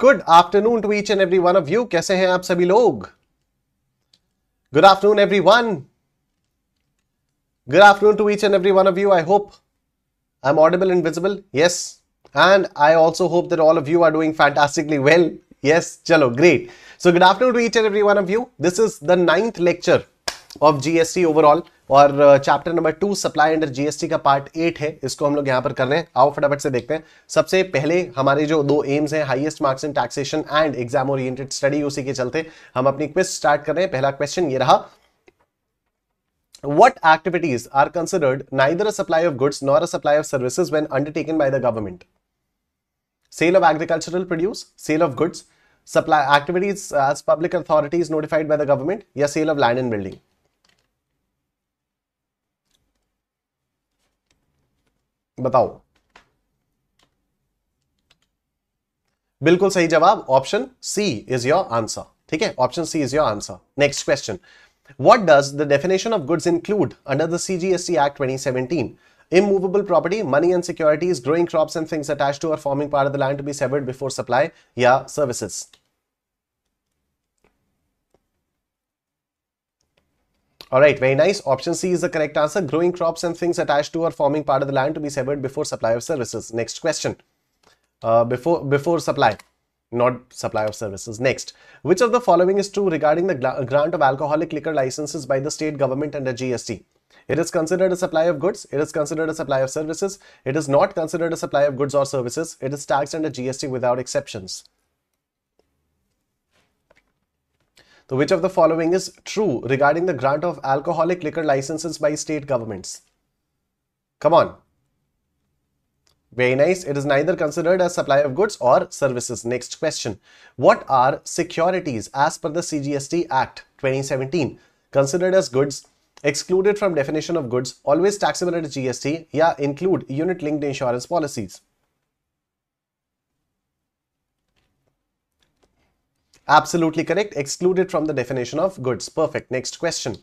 Good afternoon to each and every one of you कैसे हैं आप सभी लोग good afternoon everyone good afternoon to each and every one of you I hope I am audible and visible yes and I also hope that all of you are doing fantastically well yes चलो great so good afternoon to each and every one of you this is the ninth lecture of GST overall और chapter number two supply under GST का part eight है इसको हम लोग यहां पर कर रहे हैं आओ फटाफट से देखते हैं सबसे पहले हमारे जो दो एम्स हैं highest marks in taxation and exam oriented study उसी के चलते हम अपनी क्विज स्टार्ट कर रहे हैं पहला क्वेश्चन ये रहा what activities are considered neither supply of goods nor a supply of services when undertaken by the government sale of agricultural produce sale of goods supply activities as public authorities notified by the government या sale of land and building बताओ बिल्कुल सही जवाब option C is your answer ठीक है option C is your answer next question What does the definition of goods include under the CGST Act 2017? Immovable property, money and securities, growing crops and things attached to or forming part of the land to be severed before supply, yeah, services. Alright, very nice. Option C is the correct answer. Growing crops and things attached to or forming part of the land to be severed before supply of services. Next question. Uh, before, before supply, not supply of services. Next. Which of the following is true regarding the grant of alcoholic liquor licenses by the state government under GST? It is considered a supply of goods. It is considered a supply of services. It is not considered a supply of goods or services. It is taxed under GST without exceptions. So which of the following is true regarding the grant of alcoholic liquor licenses by state governments? Come on. Very nice. It is neither considered as supply of goods or services. Next question. What are securities as per the CGST Act 2017? Considered as goods, excluded from definition of goods, always taxable at GST, yeah, include unit-linked insurance policies. Absolutely correct. Excluded from the definition of goods. Perfect. Next question.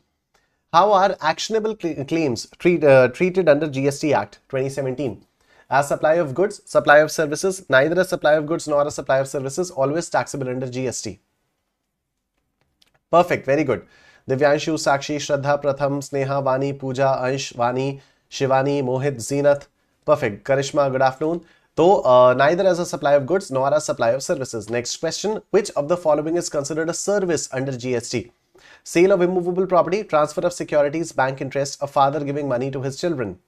How are actionable claims treat, uh, treated under GST Act 2017? As supply of goods, supply of services, neither a supply of goods nor a supply of services always taxable under GST. Perfect. Very good. Divyanshu, Sakshi, Shraddha, Pratham, Sneha, Vani, Pooja, Ansh, Vani, Shivani, Mohit, Zenath. Perfect. Karishma, good afternoon. So uh, neither as a supply of goods nor as a supply of services. Next question, which of the following is considered a service under GST? Sale of immovable property, transfer of securities, bank interest, a father giving money to his children.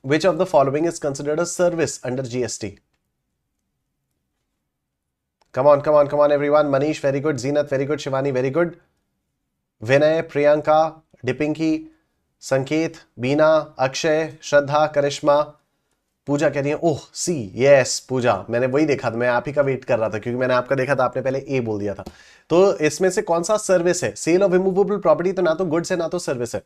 Which of the following is considered a service under GST? Come on, come on, come on everyone. Manish, very good. Zeenat, very good. Shivani, very good. Vinay, Priyanka, Dipinki, संकेत बीना अक्षय श्रद्धा करिश्मा पूजा कह रही है ओह सी yes पूजा मैंने वही देखा था मैं आप ही का वेट कर रहा था क्योंकि मैंने आपका देखा था आपने पहले ए बोल दिया था तो इसमें से कौन सा सर्विस है सेल ऑफ रिमूवेबल प्रॉपर्टी तो ना तो गुड्स है ना तो सर्विस है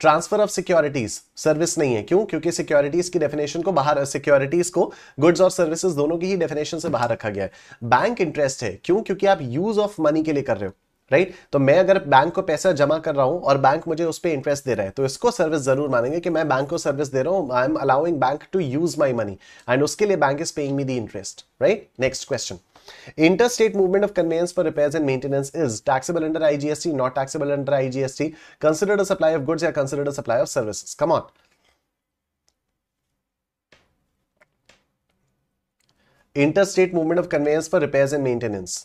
ट्रांसफर ऑफ सिक्योरिटीज सर्विस नहीं है क्यों क्योंकि सिक्योरिटीज की डेफिनेशन को बाहर सिक्योरिटीज को गुड्स और सर्विसेज दोनों की ही डेफिनेशन से बाहर रखा गया है बैंक इंटरेस्ट है क्यों क्योंकि आप यूज ऑफ मनी के लिए कर रहे हो राइट right? तो मैं अगर बैंक को पैसा जमा कर रहा हूं और बैंक मुझे उस पर इंटरेस्ट दे रहा है तो इसको सर्विस जरूर मानेंगे कि मैं बैंक को सर्विस दे रहा हूं I am allowing bank to use my money and उसके लिए bank is paying me the interest right next question inter state movement of conveyance for repair and maintenance is taxable under IGST not taxable under IGST considered supply of goods या considered supply of services come on inter state movement of conveyance for repair and maintenance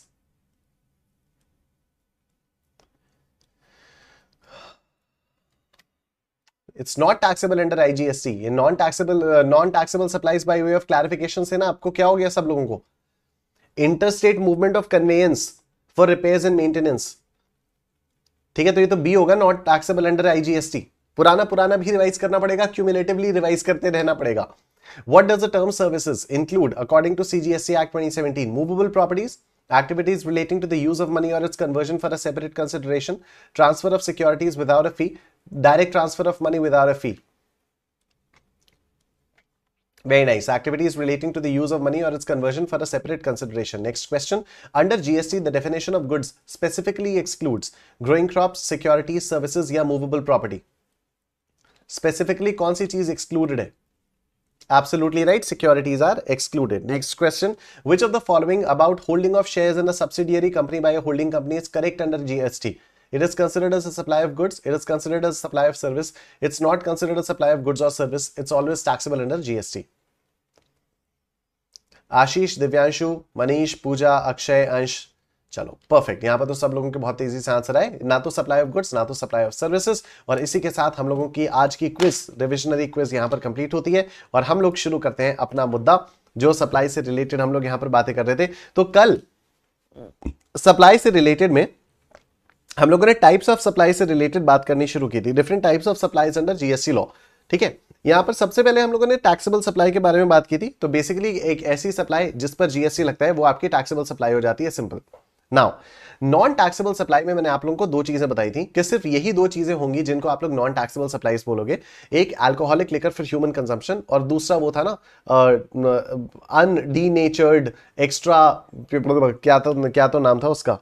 it's not taxable under IGST ये non taxable non taxable supplies by way of clarification से ना आपको क्या हो गया सब लोगों को interstate movement of conveyance for repair and maintenance ठीक है तो ये तो बी होगा नॉट टैक्सेबल अंडर आईजीएसटी पुराना पुराना भी रिवाइज करना पड़ेगा क्यूमुलेटिवली रिवाइज करते रहना पड़ेगा What does the term services include according to CGSC Act 2017? Movable properties activities relating to the use of money or its conversion for a separate consideration, transfer of securities without a fee, direct transfer of money without a fee. Very nice. Activities relating to the use of money or its conversion for a separate consideration. Next question. Under GST, the definition of goods specifically excludes growing crops, securities, services, or movable property. Specifically, कौन सी चीज excluded है? Absolutely right. Securities are excluded. Next question. Which of the following about holding of shares in a subsidiary company by a holding company is correct under GST? It is considered as a supply of goods. It is considered as a supply of service. It's not considered a supply of goods or service. It's always taxable under GST. Ashish, Divyanshu, Manish, Pooja, Akshay, Ansh, चलो perfect यहाँ पर तो सब लोगों के बहुत तेजी से आंसर आए ना तो सप्लाई ऑफ गुड्स ना तो सप्लाई ऑफ सर्विसेज और इसी के साथ हम लोगों की आज की क्विज रिविजनरी क्विज यहाँ पर कंप्लीट होती है और हम लोग शुरू करते हैं अपना मुद्दा जो सप्लाई से रिलेटेड हम लोग यहाँ पर बातें कर रहे थे तो कल सप्लाई से रिलेटेड में हम लोगों ने टाइप्स ऑफ सप्लाई से रिलेटेड बात करनी शुरू की थी different types of supplies under GST law ठीक है यहाँ पर सबसे पहले हम लोगों ने टैक्सेबल सप्लाई के बारे में बात की थी तो बेसिकली एक ऐसी सप्लाई जिस पर जीएसटी लगता है वो आपकी टैक्सेबल सप्लाई हो जाती है simple now non taxable supply में मैंने आप लोगों को दो चीजें बताई थी कि सिर्फ यही दो चीजें होंगी जिनको आप लोग नॉन टैक्सेबल सप्लाईज बोलोगे एक अल्कोहलिक लेकर फिर ह्यूमन कंजम्पशन और दूसरा वो था ना अनडीनेचर्ड एक्स्ट्रा क्या तो क्या तो नाम था उसका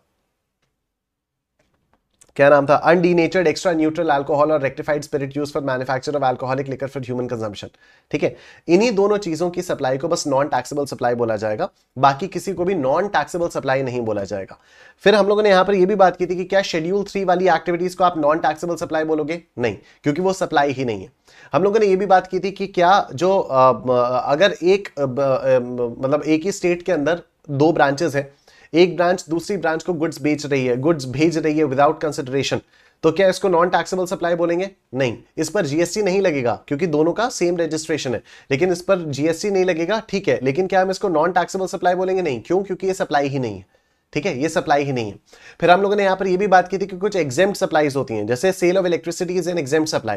क्या नाम था अनडीनेचर्ड एक्स्ट्रा न्यूट्रल अल्कोहल और rectified spirit use for manufacture of alcoholic liquor for human consumption ठीक है इन्हीं दोनों चीजों की सप्लाई को बस नॉन टैक्सेबल सप्लाई बोला जाएगा बाकी किसी को भी नॉन टैक्सेबल सप्लाई नहीं बोला जाएगा फिर हम लोगों ने यहां पर यह भी बात की थी कि क्या शेड्यूल थ्री वाली एक्टिविटीज को आप नॉन टैक्सेबल सप्लाई बोलोगे नहीं क्योंकि वो सप्लाई ही नहीं है हम लोगों ने यह भी बात की थी कि क्या जो अगर एक मतलब एक ही स्टेट के अंदर दो ब्रांचेस है एक ब्रांच दूसरी ब्रांच को गुड्स बेच रही है गुड्स भेज रही है विदाउट कंसिडरेशन तो क्या इसको नॉन टैक्सेबल सप्लाई बोलेंगे नहीं इस पर जीएसटी नहीं लगेगा क्योंकि दोनों का सेम रजिस्ट्रेशन है लेकिन इस पर जीएसटी नहीं लगेगा ठीक है लेकिन क्या हम इसको नॉन टैक्सेबल सप्लाई बोलेंगे नहीं क्यों क्योंकि ये सप्लाई ही नहीं है ठीक है ये सप्लाई ही नहीं है फिर हम लोगों ने यहाँ पर ये भी बात की थी कि कुछ एग्जाम सप्लाईज होती हैं जैसे sale of electricity is an exempt supply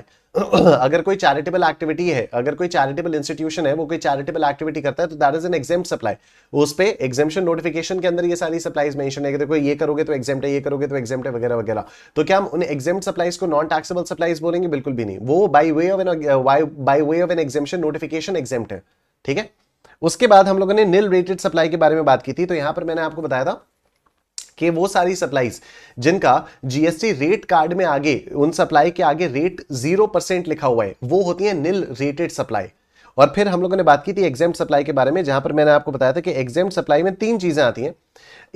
अगर कोई चैरिटेबल एक्टिविटी है अगर कोई चैरिटेबल इंस्टीट्यूशन है वो कोई चैरिटेबल एक्टिविटी करता है तो that is an exempt supply उस पर एग्जामेशन नोटिफिकेशन के अंदर ये सारी सप्लाईज मैंशन है कि देखो ये करोगे तो एग्जाम है ये करोगे तो एग्जाम है वगैरह वगैरह तो क्या हम उन एग्जाम सप्लाईज को नॉन टैक्सेबल सप्लाईज बोलेंगे बिल्कुल भी नहीं वो by way of an by way of an exemption notification exempt है ठीक है उसके बाद हम लोगों ने नील रेटेड सप्लाई के बारे में बात की थी तो यहां पर मैंने आपको बताया था कि वो सारी सप्लाईज जिनका जीएसटी रेट कार्ड में आगे उन सप्लाई के आगे रेट जीरो परसेंट लिखा हुआ है वो होती है निल रेटेड सप्लाई और फिर हम लोगों ने बात की थी एग्जाम सप्लाई के बारे में जहां पर मैंने आपको बताया था कि एग्जाम सप्लाई में तीन चीजें आती हैं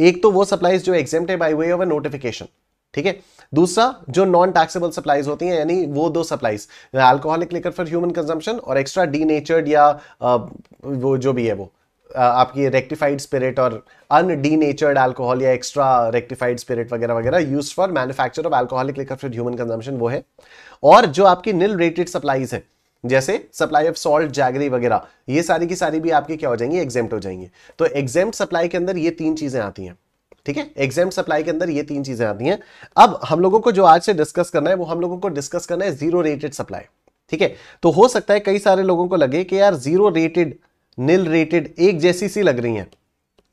एक तो वो सप्लाईज जो exempt by way of notification ठीक है दूसरा जो नॉन टैक्सेबल सप्लाईज होती हैं यानी वो दो supplies alcoholic liquor for human consumption और एक्स्ट्रा डी नेचर्ड या वो जो भी है वो आपकी रेक्टिफाइड स्पिरिट और अन डी नेचर्ड एल्कोहल या एक्स्ट्रा रेक्टिफाइड स्पिरिट वगैरह वगैरह use for manufacture of alcoholic liquor for human consumption वो है और जो आपकी निल रेटेड सप्लाईज है जैसे सप्लाई ऑफ सॉल्ट जैगरी वगैरह ये सारी की सारी भी आपकी क्या हो जाएंगी एग्जेम्प्ट हो जाएंगी तो एग्जेम्प्ट सप्लाई के अंदर ये तीन चीजें आती हैं ठीक है एग्जाम सप्लाई के अंदर ये तीन चीजें आती हैं अब हम लोगों को जो आज से डिस्कस करना है वो हम लोगों को डिस्कस करना है जीरो रेटेड सप्लाई ठीक है तो हो सकता है कई सारे लोगों को लगे कि यार जीरो रेटेड निल रेटेड एक जैसी सी लग रही हैं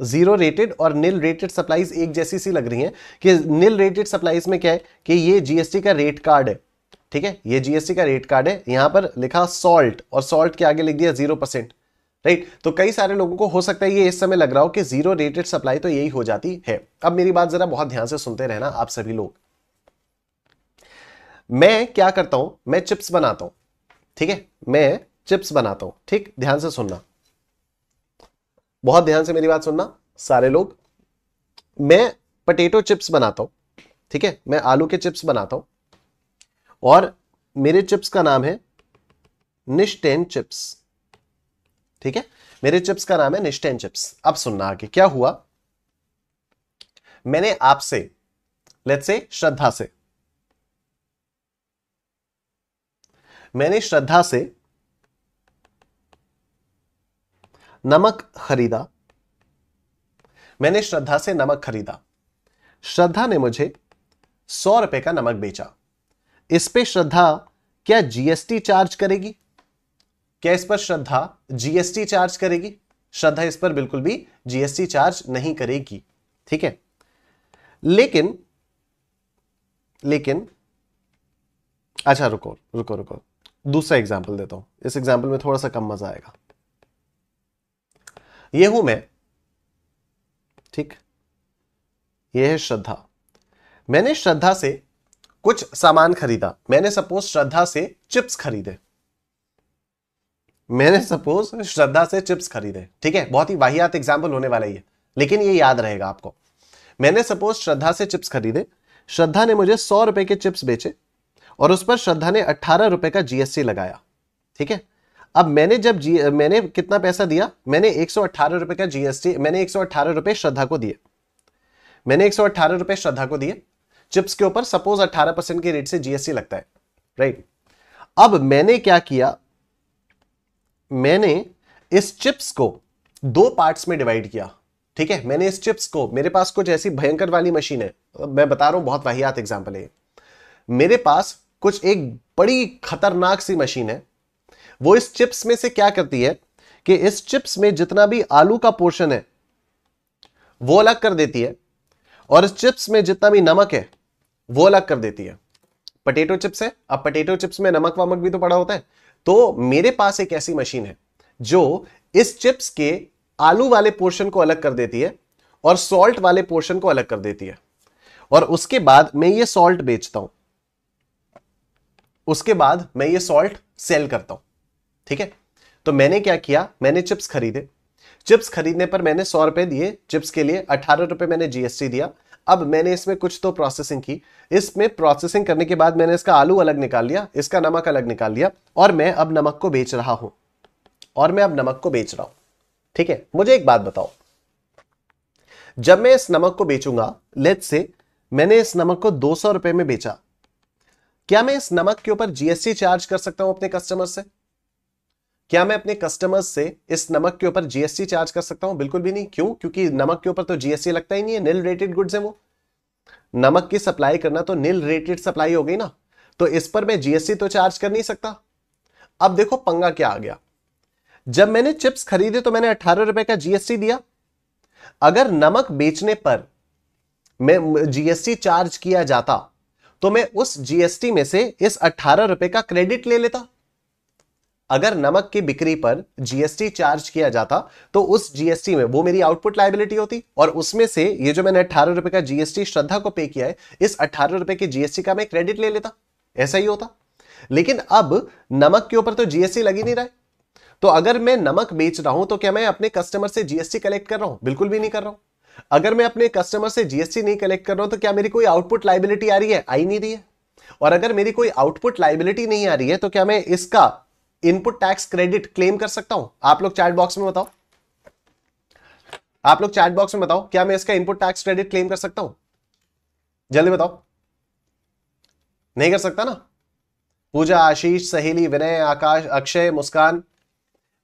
जीरो रेटेड और निल रेटेड सप्लाईज एक जैसी सी लग रही हैं कि निल रेटेड सप्लाईज में क्या है कि ये जीएसटी का रेट कार्ड है ठीक है ये जीएसटी का रेट कार्ड है यहां पर लिखा सॉल्ट और सॉल्ट के आगे लिख दिया जीरो परसेंट राइट तो कई सारे लोगों को हो सकता है ये इस समय लग रहा हो कि जीरो रेटेड सप्लाई तो यही हो जाती है अब मेरी बात जरा बहुत ध्यान से सुनते रहना आप सभी लोग मैं क्या करता हूं मैं चिप्स बनाता हूं ठीक है मैं चिप्स बनाता हूं ठीक ध्यान से सुनना बहुत ध्यान से मेरी बात सुनना सारे लोग मैं पटेटो चिप्स बनाता हूं ठीक है मैं आलू के चिप्स बनाता हूं और मेरे चिप्स का नाम है निश्टेन चिप्स ठीक है मेरे चिप्स का नाम है निश्टेन चिप्स अब सुनना आगे क्या हुआ मैंने आपसे लेट्स से श्रद्धा से मैंने श्रद्धा से नमक खरीदा मैंने श्रद्धा से नमक खरीदा श्रद्धा ने मुझे सौ रुपए का नमक बेचा इस पे श्रद्धा क्या जीएसटी चार्ज करेगी क्या इस पर श्रद्धा जीएसटी चार्ज करेगी श्रद्धा इस पर बिल्कुल भी जीएसटी चार्ज नहीं करेगी ठीक है लेकिन लेकिन अच्छा रुको रुको रुको दूसरा एग्जाम्पल देता हूं इस एग्जाम्पल में थोड़ा सा कम मजा आएगा ये हूं मैं ठीक ये है श्रद्धा मैंने श्रद्धा से कुछ सामान खरीदा मैंने सपोज श्रद्धा से चिप्स खरीदे मैंने सपोज श्रद्धा से चिप्स खरीदे ठीक है बहुत ही वाहियात एग्जाम्पल होने वाला ही है लेकिन ये याद रहेगा आपको मैंने सपोज श्रद्धा से चिप्स खरीदे श्रद्धा ने मुझे सौ रुपए के चिप्स बेचे और उस पर श्रद्धा ने अट्ठारह रुपए का जीएसटी लगाया ठीक है अब मैंने जब जी मैंने कितना पैसा दिया मैंने एक रुपए का जीएसटी मैंने एक रुपए श्रद्धा को दिए मैंने एक रुपए श्रद्धा को दिए चिप्स के ऊपर सपोज 18 परसेंट के रेट से जीएसटी लगता है राइट अब मैंने क्या किया मैंने इस चिप्स को दो पार्ट्स में डिवाइड किया ठीक है मैंने इस चिप्स को मेरे पास कुछ ऐसी भयंकर वाली मशीन है मैं बता रहा हूं बहुत वाहियात एग्जाम्पल है मेरे पास कुछ एक बड़ी खतरनाक सी मशीन है वो इस चिप्स में से क्या करती है कि इस चिप्स में जितना भी आलू का पोर्शन है वो अलग कर देती है और इस चिप्स में जितना भी नमक है वो अलग कर देती है पटेटो चिप्स है अब पटेटो चिप्स में नमक वमक भी तो पड़ा होता है तो मेरे पास एक ऐसी मशीन है जो इस चिप्स के आलू वाले पोर्शन को अलग कर देती है और सॉल्ट वाले पोर्शन को अलग कर देती है और उसके बाद मैं ये सॉल्ट बेचता हूं उसके बाद मैं ये सॉल्ट सेल करता हूं ठीक है तो मैंने क्या किया मैंने चिप्स खरीदे चिप्स खरीदने पर मैंने सौ रुपए दिए चिप्स के लिए अठारह रुपए मैंने जीएसटी दिया अब मैंने इसमें कुछ तो प्रोसेसिंग की इसमें प्रोसेसिंग करने के बाद मैंने इसका आलू अलग निकाल लिया इसका नमक अलग निकाल लिया और मैं अब नमक को बेच रहा हूं और मैं अब नमक को बेच रहा हूं ठीक है मुझे एक बात बताओ जब मैं इस नमक को बेचूंगा लेट से मैंने इस नमक को दो सौ रुपए में बेचा क्या मैं इस नमक के ऊपर जीएसटी चार्ज कर सकता हूं अपने कस्टमर से क्या मैं अपने कस्टमर्स से इस नमक के ऊपर जीएसटी चार्ज कर सकता हूं बिल्कुल भी नहीं क्यों क्योंकि नमक के ऊपर तो जीएसटी लगता ही नहीं है नील रेटेड गुड्स है वो नमक की सप्लाई करना तो नील रेटेड सप्लाई हो गई ना तो इस पर मैं जीएसटी तो चार्ज कर नहीं सकता अब देखो पंगा क्या आ गया जब मैंने चिप्स खरीदे तो मैंने अठारह रुपए का जीएसटी दिया अगर नमक बेचने पर मैं जीएसटी चार्ज किया जाता तो मैं उस जीएसटी में से इस अठारह रुपए का क्रेडिट ले लेता अगर नमक की बिक्री पर जीएसटी चार्ज किया जाता तो उस जीएसटी में वो मेरी आउटपुट लाइबिलिटी होती और उसमें से ये जो मैंने अठारह रुपए का जीएसटी श्रद्धा को पे किया है इस अठारह रुपए की जीएसटी का मैं क्रेडिट ले लेता ऐसा ही होता लेकिन अब नमक के ऊपर तो जीएसटी लगी नहीं रहा तो अगर मैं नमक बेच रहा हूं तो क्या मैं अपने कस्टमर से जीएसटी कलेक्ट कर रहा हूं बिल्कुल भी नहीं कर रहा हूं अगर मैं अपने कस्टमर से जीएसटी नहीं कलेक्ट कर रहा हूं तो क्या मेरी कोई आउटपुट लाइबिलिटी आ रही है आई नहीं रही है और अगर मेरी कोई आउटपुट लाइबिलिटी नहीं आ रही है तो क्या मैं इसका इनपुट टैक्स क्रेडिट क्लेम कर सकता हूं आप लोग चैट बॉक्स में बताओ आप लोग चैट बॉक्स में बताओ क्या मैं इसका इनपुट टैक्स क्रेडिट क्लेम कर सकता हूं जल्दी बताओ नहीं कर सकता ना पूजा आशीष सहेली विनय आकाश अक्षय मुस्कान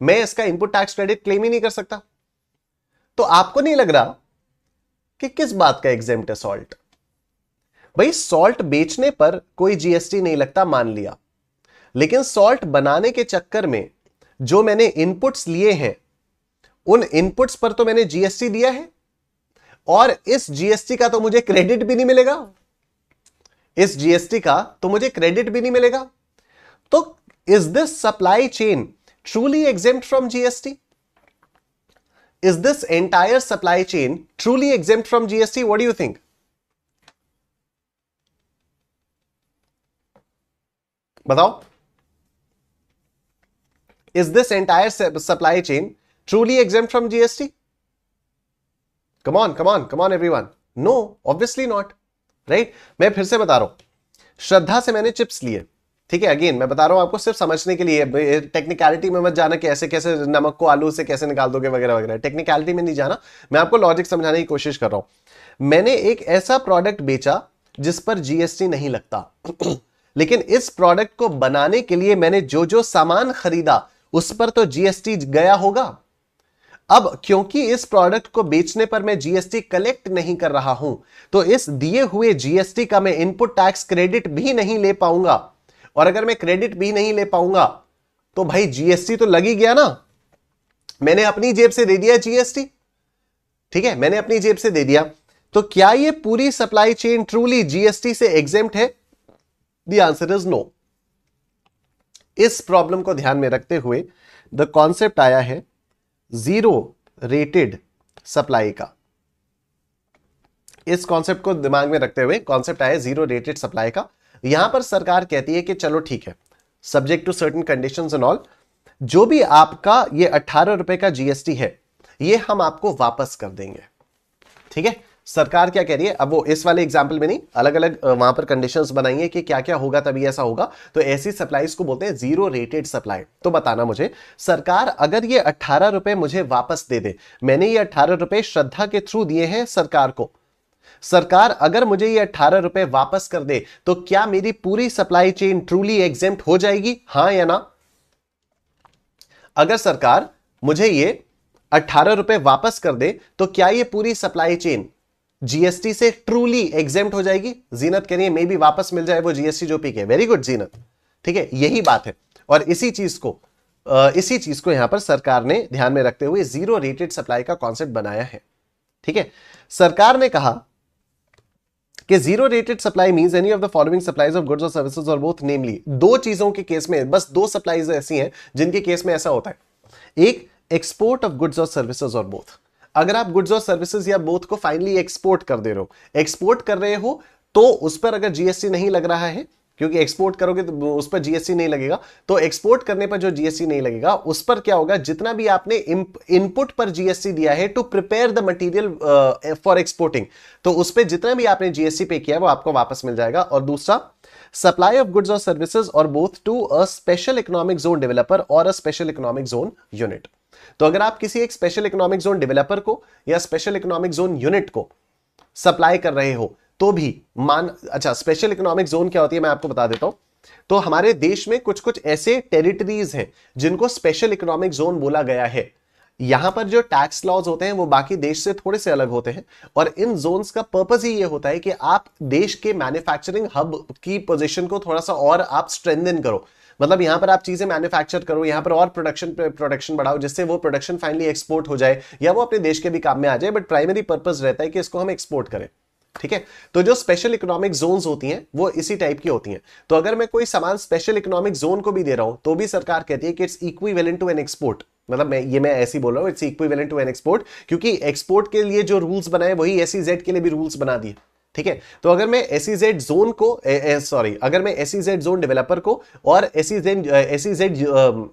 मैं इसका इनपुट टैक्स क्रेडिट क्लेम ही नहीं कर सकता तो आपको नहीं लग रहा कि किस बात का एग्जाम है सॉल्ट भाई सॉल्ट बेचने पर कोई जीएसटी नहीं लगता मान लिया लेकिन सॉल्ट बनाने के चक्कर में जो मैंने इनपुट्स लिए हैं उन इनपुट्स पर तो मैंने जीएसटी दिया है और इस जीएसटी का तो मुझे क्रेडिट भी नहीं मिलेगा इस जीएसटी का तो मुझे क्रेडिट भी नहीं मिलेगा तो is this supply chain truly exempt from GST is this entire supply chain truly exempt from GST what do you बताओ is this entire supply chain truly exempt from GST? Come on, come on, come on everyone. No, obviously not. Right? मैं फिर से बता रहा हूं श्रद्धा से मैंने chips लिए ठीक है अगेन मैं बता रहा हूं आपको सिर्फ समझने के लिए टेक्निकलिटी में मत जाना कि ऐसे कैसे नमक को आलू से कैसे निकाल दोगे वगैरह वगैरह टेक्निकलिटी में नहीं जाना मैं आपको लॉजिक समझाने की कोशिश कर रहा हूं मैंने एक ऐसा प्रोडक्ट बेचा जिस पर जीएसटी नहीं लगता लेकिन इस प्रोडक्ट को बनाने के लिए मैंने जो जो सामान खरीदा उस पर तो जीएसटी गया होगा अब क्योंकि इस प्रोडक्ट को बेचने पर मैं जीएसटी कलेक्ट नहीं कर रहा हूं तो इस दिए हुए जीएसटी का मैं इनपुट टैक्स क्रेडिट भी नहीं ले पाऊंगा और अगर मैं क्रेडिट भी नहीं ले पाऊंगा तो भाई जीएसटी तो लगी गया ना मैंने अपनी जेब से दे दिया जीएसटी ठीक है मैंने अपनी जेब से दे दिया तो क्या यह पूरी सप्लाई चेन ट्रूली जीएसटी से एग्जेप्ट है दी आंसर इज नो इस प्रॉब्लम को ध्यान में रखते हुए द कॉन्सेप्ट आया है जीरो रेटेड सप्लाई का इस कॉन्सेप्ट को दिमाग में रखते हुए कॉन्सेप्ट आया जीरो रेटेड सप्लाई का यहां पर सरकार कहती है कि चलो ठीक है subject to certain conditions and all जो भी आपका ये अट्ठारह रुपए का जीएसटी है ये हम आपको वापस कर देंगे ठीक है सरकार क्या कह रही है अब वो इस वाले एग्जाम्पल में नहीं अलग अलग वहां पर कंडीशन बनाई है कि क्या क्या होगा तभी ऐसा होगा तो ऐसी सप्लाईज को बोलते हैं जीरो रेटेड सप्लाई तो बताना मुझे सरकार अगर ये अट्ठारह रुपए मुझे वापस दे दे मैंने ये अट्ठारह रुपए श्रद्धा के थ्रू दिए हैं सरकार को सरकार अगर मुझे ये अट्ठारह रुपए वापस कर दे तो क्या मेरी पूरी सप्लाई चेन ट्रूली एग्जेम हो जाएगी हां या ना अगर सरकार मुझे ये अट्ठारह रुपए वापस कर दे तो क्या ये पूरी सप्लाई चेन जीएसटी से ट्रूली एग्जेम्ट हो जाएगी जीनत कह रही है मे बी वापस मिल जाए वो जीएसटी जो पीके वेरी गुड जीनत ठीक है यही बात है और इसी चीज को इसी चीज को यहां पर सरकार ने ध्यान में रखते हुए जीरो रेटेड सप्लाई का कॉन्सेप्ट बनाया है ठीक है सरकार ने कहा कि zero rated supply means any of the following supplies of goods और सर्विसेज और बोथ नेमली दो चीजों के केस में बस दो सप्लाईज ऐसी हैं जिनके केस में ऐसा होता है एक एक्सपोर्ट ऑफ गुड्स और सर्विसेज और बोथ अगर आप गुड्स और सर्विसेज या बोथ को फाइनली एक्सपोर्ट कर दे रहे हो एक्सपोर्ट कर रहे हो तो उस पर अगर जीएसटी नहीं लग रहा है क्योंकि एक्सपोर्ट करोगे तो उस पर जीएसटी नहीं लगेगा तो एक्सपोर्ट करने पर जो जीएसटी नहीं लगेगा उस पर क्या होगा जितना भी आपने इनपुट पर जीएसटी दिया है to prepare the material for exporting तो उस पर जितना भी आपने जीएसटी पे किया वो आपको वापस मिल जाएगा और दूसरा सप्लाई ऑफ गुड्स और services or both to a special economic zone developer or a special economic zone unit तो अगर आप किसी एक स्पेशल इकोनॉमिक जोन डेवलपर को या स्पेशल इकोनॉमिक जोन यूनिट को सप्लाई कर रहे हो तो भी मान अच्छा स्पेशल इकोनॉमिक जोन क्या होती है मैं आपको बता देता हूं तो हमारे देश में कुछ कुछ ऐसे टेरिटरीज हैं जिनको स्पेशल इकोनॉमिक जोन बोला गया है यहां पर जो टैक्स लॉज होते हैं वो बाकी देश से थोड़े से अलग होते हैं और इन जोन का पर्पज ही ये होता है कि आप देश के मैन्युफैक्चरिंग हब की पोजिशन को थोड़ा सा और आप स्ट्रेंथन करो मतलब यहाँ पर आप चीज़ें मैन्युफैक्चर करो यहाँ पर और प्रोडक्शन प्रोडक्शन बढ़ाओ जिससे वो प्रोडक्शन फाइनली एक्सपोर्ट हो जाए या वो अपने देश के भी काम में आ जाए बट प्राइमरी पर्पज रहता है कि इसको हम एक्सपोर्ट करें ठीक है तो जो स्पेशल इकोनॉमिक जोन होती हैं वो इसी टाइप की होती हैं तो अगर मैं कोई सामान स्पेशल इकोनॉमिक जोन को भी दे रहा हूं तो भी सरकार कहती है कि it's equivalent to an export मतलब मैं ये मैं ऐसे बोल रहा हूँ it's equivalent to an export क्योंकि एक्सपोर्ट के लिए जो रूल्स बनाए वही जेड e के लिए भी रूल्स बना दिए ठीक है तो अगर मैं जेड जोन e को सॉरी अगर मैं जेड जोन डेवलपर को और e SE Z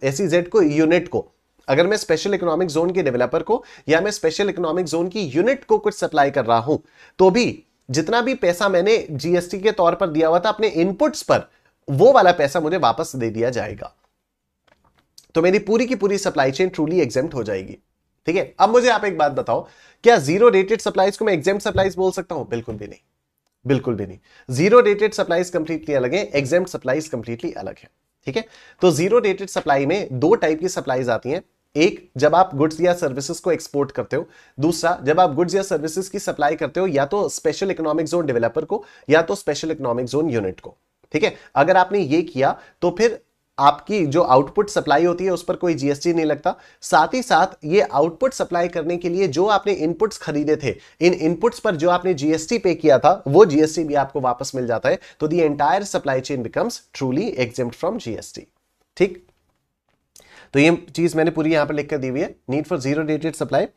e um, को यूनिट को अगर मैं स्पेशल इकोनॉमिक जोन के डेवलपर को या मैं स्पेशल इकोनॉमिक जोन की यूनिट को कुछ सप्लाई कर रहा हूं तो भी जितना भी पैसा मैंने जीएसटी के तौर पर दिया हुआ था अपने इनपुट्स पर वो वाला पैसा मुझे वापस दे दिया जाएगा तो मेरी पूरी की पूरी सप्लाई चेन ट्रूली एग्जेम्प्ट हो जाएगी ठीक है अब मुझे आप एक बात बताओ क्या जीरो रेटेड सप्लाईज को मैं एग्जाम सप्लाईज बोल सकता हूं बिल्कुल भी नहीं बिल्कुल भी नहीं जीरो डेटेड सप्लाईज कंप्लीटली अलग है एग्जाम सप्लाईज कंप्लीटली अलग है ठीक है तो जीरो डेटेड सप्लाई में दो टाइप की सप्लाईज आती हैं एक जब आप गुड्स या सर्विसेज को एक्सपोर्ट करते हो दूसरा जब आप गुड्स या सर्विसेज की सप्लाई करते हो या तो स्पेशल इकोनॉमिक जोन डेवलपर को या तो स्पेशल इकोनॉमिक जोन यूनिट को ठीक है अगर आपने ये किया तो फिर आपकी जो आउटपुट सप्लाई होती है उस पर कोई जीएसटी नहीं लगता साथ ही साथ ये आउटपुट सप्लाई करने के लिए जो आपने इनपुट्स खरीदे थे इन इनपुट्स पर जो आपने जीएसटी पे किया था वो जीएसटी भी आपको वापस मिल जाता है तो the entire supply chain becomes truly exempt from GST ठीक तो ये चीज मैंने पूरी यहां पर लिखकर दी हुई है need for zero rated supply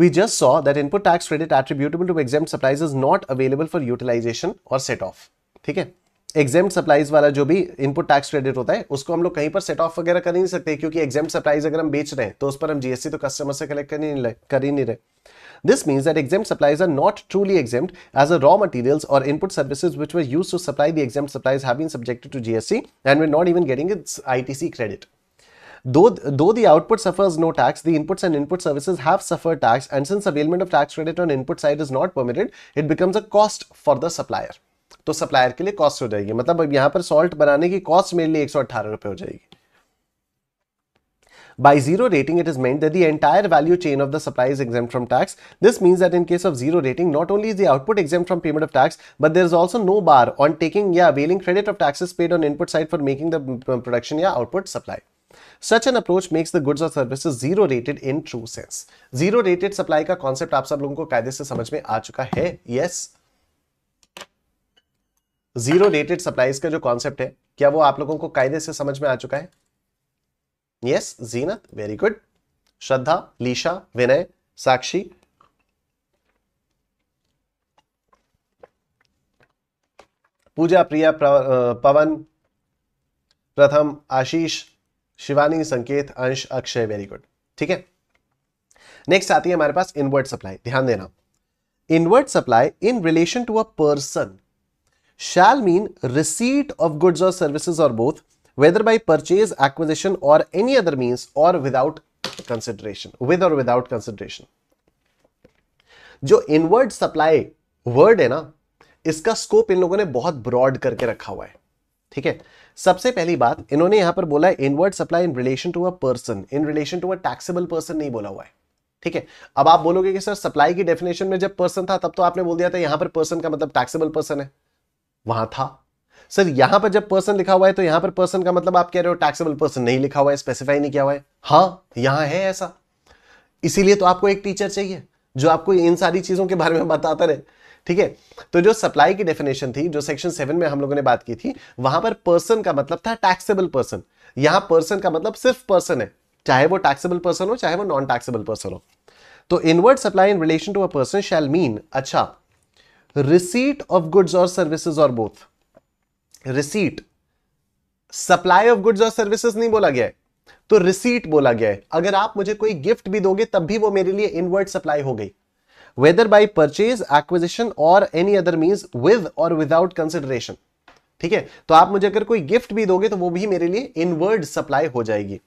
we just saw that input tax credit attributable to exempt supplies is not available for utilization or set off ठीक है एग्जाम सप्लाईज वाला जो भी इनपुट टैक्स क्रेडिट होता है उसको हम लोग कहीं पर सेट ऑफ वगैरह कर ही नहीं सकते क्योंकि एग्जाम सप्लाईज अगर हम बेच रहे हैं तो उस पर हम जीएसटी तो कस्टमर से कलेक्ट कर ही नहीं कर ही नहीं रहे This means that exempt supplies are not truly exempt as the raw materials or input services which were used to supply the exempt supplies have been subjected to GST and were not even getting its ITC credit. Though, though the output suffers no tax, the inputs and input services have suffered tax and since availment of tax credit on input side is not permitted, it becomes a cost for the supplier. तो supplier के लिए cost हो जाएगी मतलब अब यहाँ पर salt बनाने की कॉस्ट मेरे लिए एक सौ अट्ठारह रुपये हो जाएगी By zero rating, it is meant that the entire value chain of the supply is exempt from tax. This means that in case of zero rating, not only is the output exempt from payment of tax, but there is also no bar on taking yeah availing credit of taxes paid on input side for making the production yeah output supply. Such an approach makes the goods or services zero rated in true sense. Zero rated supply का concept आप सब लोगों को कायदे से समझ में आ चुका है. Yes जीरो रेटेड सप्लाईज का जो कॉन्सेप्ट है क्या वो आप लोगों को कायदे से समझ में आ चुका है yes Zeenat very good Shraddha Lisha Vinay Sakshi Pooja Priya Pawan Pratham Ashish Shivani संकेत अंश अक्षय वेरी गुड ठीक है नेक्स्ट आती है हमारे पास इनवर्ड सप्लाई ध्यान देना inward supply in relation to a person shall mean receipt of goods or services or both, whether by purchase, acquisition, or any other means, or without consideration, with or without consideration. जो inward supply word है ना इसका scope in लोगों ने बहुत broad करके रखा हुआ है ठीक है सबसे पहली बात इन्होंने यहां पर बोला है inward supply in relation to a person in relation to a taxable person नहीं बोला हुआ है ठीक है अब आप बोलोगे कि सर सप्लाई की डेफिनेशन में जब पर्सन था तब तो आपने बोल दिया था यहां पर पर्सन का मतलब टैक्सेबल पर्सन है वहां था सर यहां पर जब पर्सन लिखा हुआ है तो यहां पर पर्सन का मतलब आप कह रहे हो टैक्सेबल पर्सन नहीं लिखा हुआ है स्पेसिफाई नहीं किया हुआ है हाँ यहां है ऐसा इसीलिए तो आपको एक टीचर चाहिए जो आपको इन सारी चीजों के बारे में बताता रहे ठीक है तो जो सप्लाई की डेफिनेशन थी जो सेक्शन सेवन में हम लोगों ने बात की थी वहां पर पर्सन का मतलब था टैक्सेबल पर्सन यहां पर्सन का मतलब सिर्फ पर्सन है चाहे वो टैक्सेबल पर्सन हो चाहे वो नॉन टैक्सेबल पर्सन हो तो inward supply in relation to a person shall mean अच्छा रिसीट ऑफ गुड्स और services or both receipt supply of goods और सर्विसेज नहीं बोला गया है तो रिसीट बोला गया है अगर आप मुझे कोई गिफ्ट भी दोगे तब भी वो मेरे लिए इनवर्ड सप्लाई हो गई whether by purchase acquisition or any other mean with or without consideration ठीक है तो आप मुझे अगर कोई गिफ्ट भी दोगे तो वो भी मेरे लिए इनवर्ड सप्लाई हो जाएगी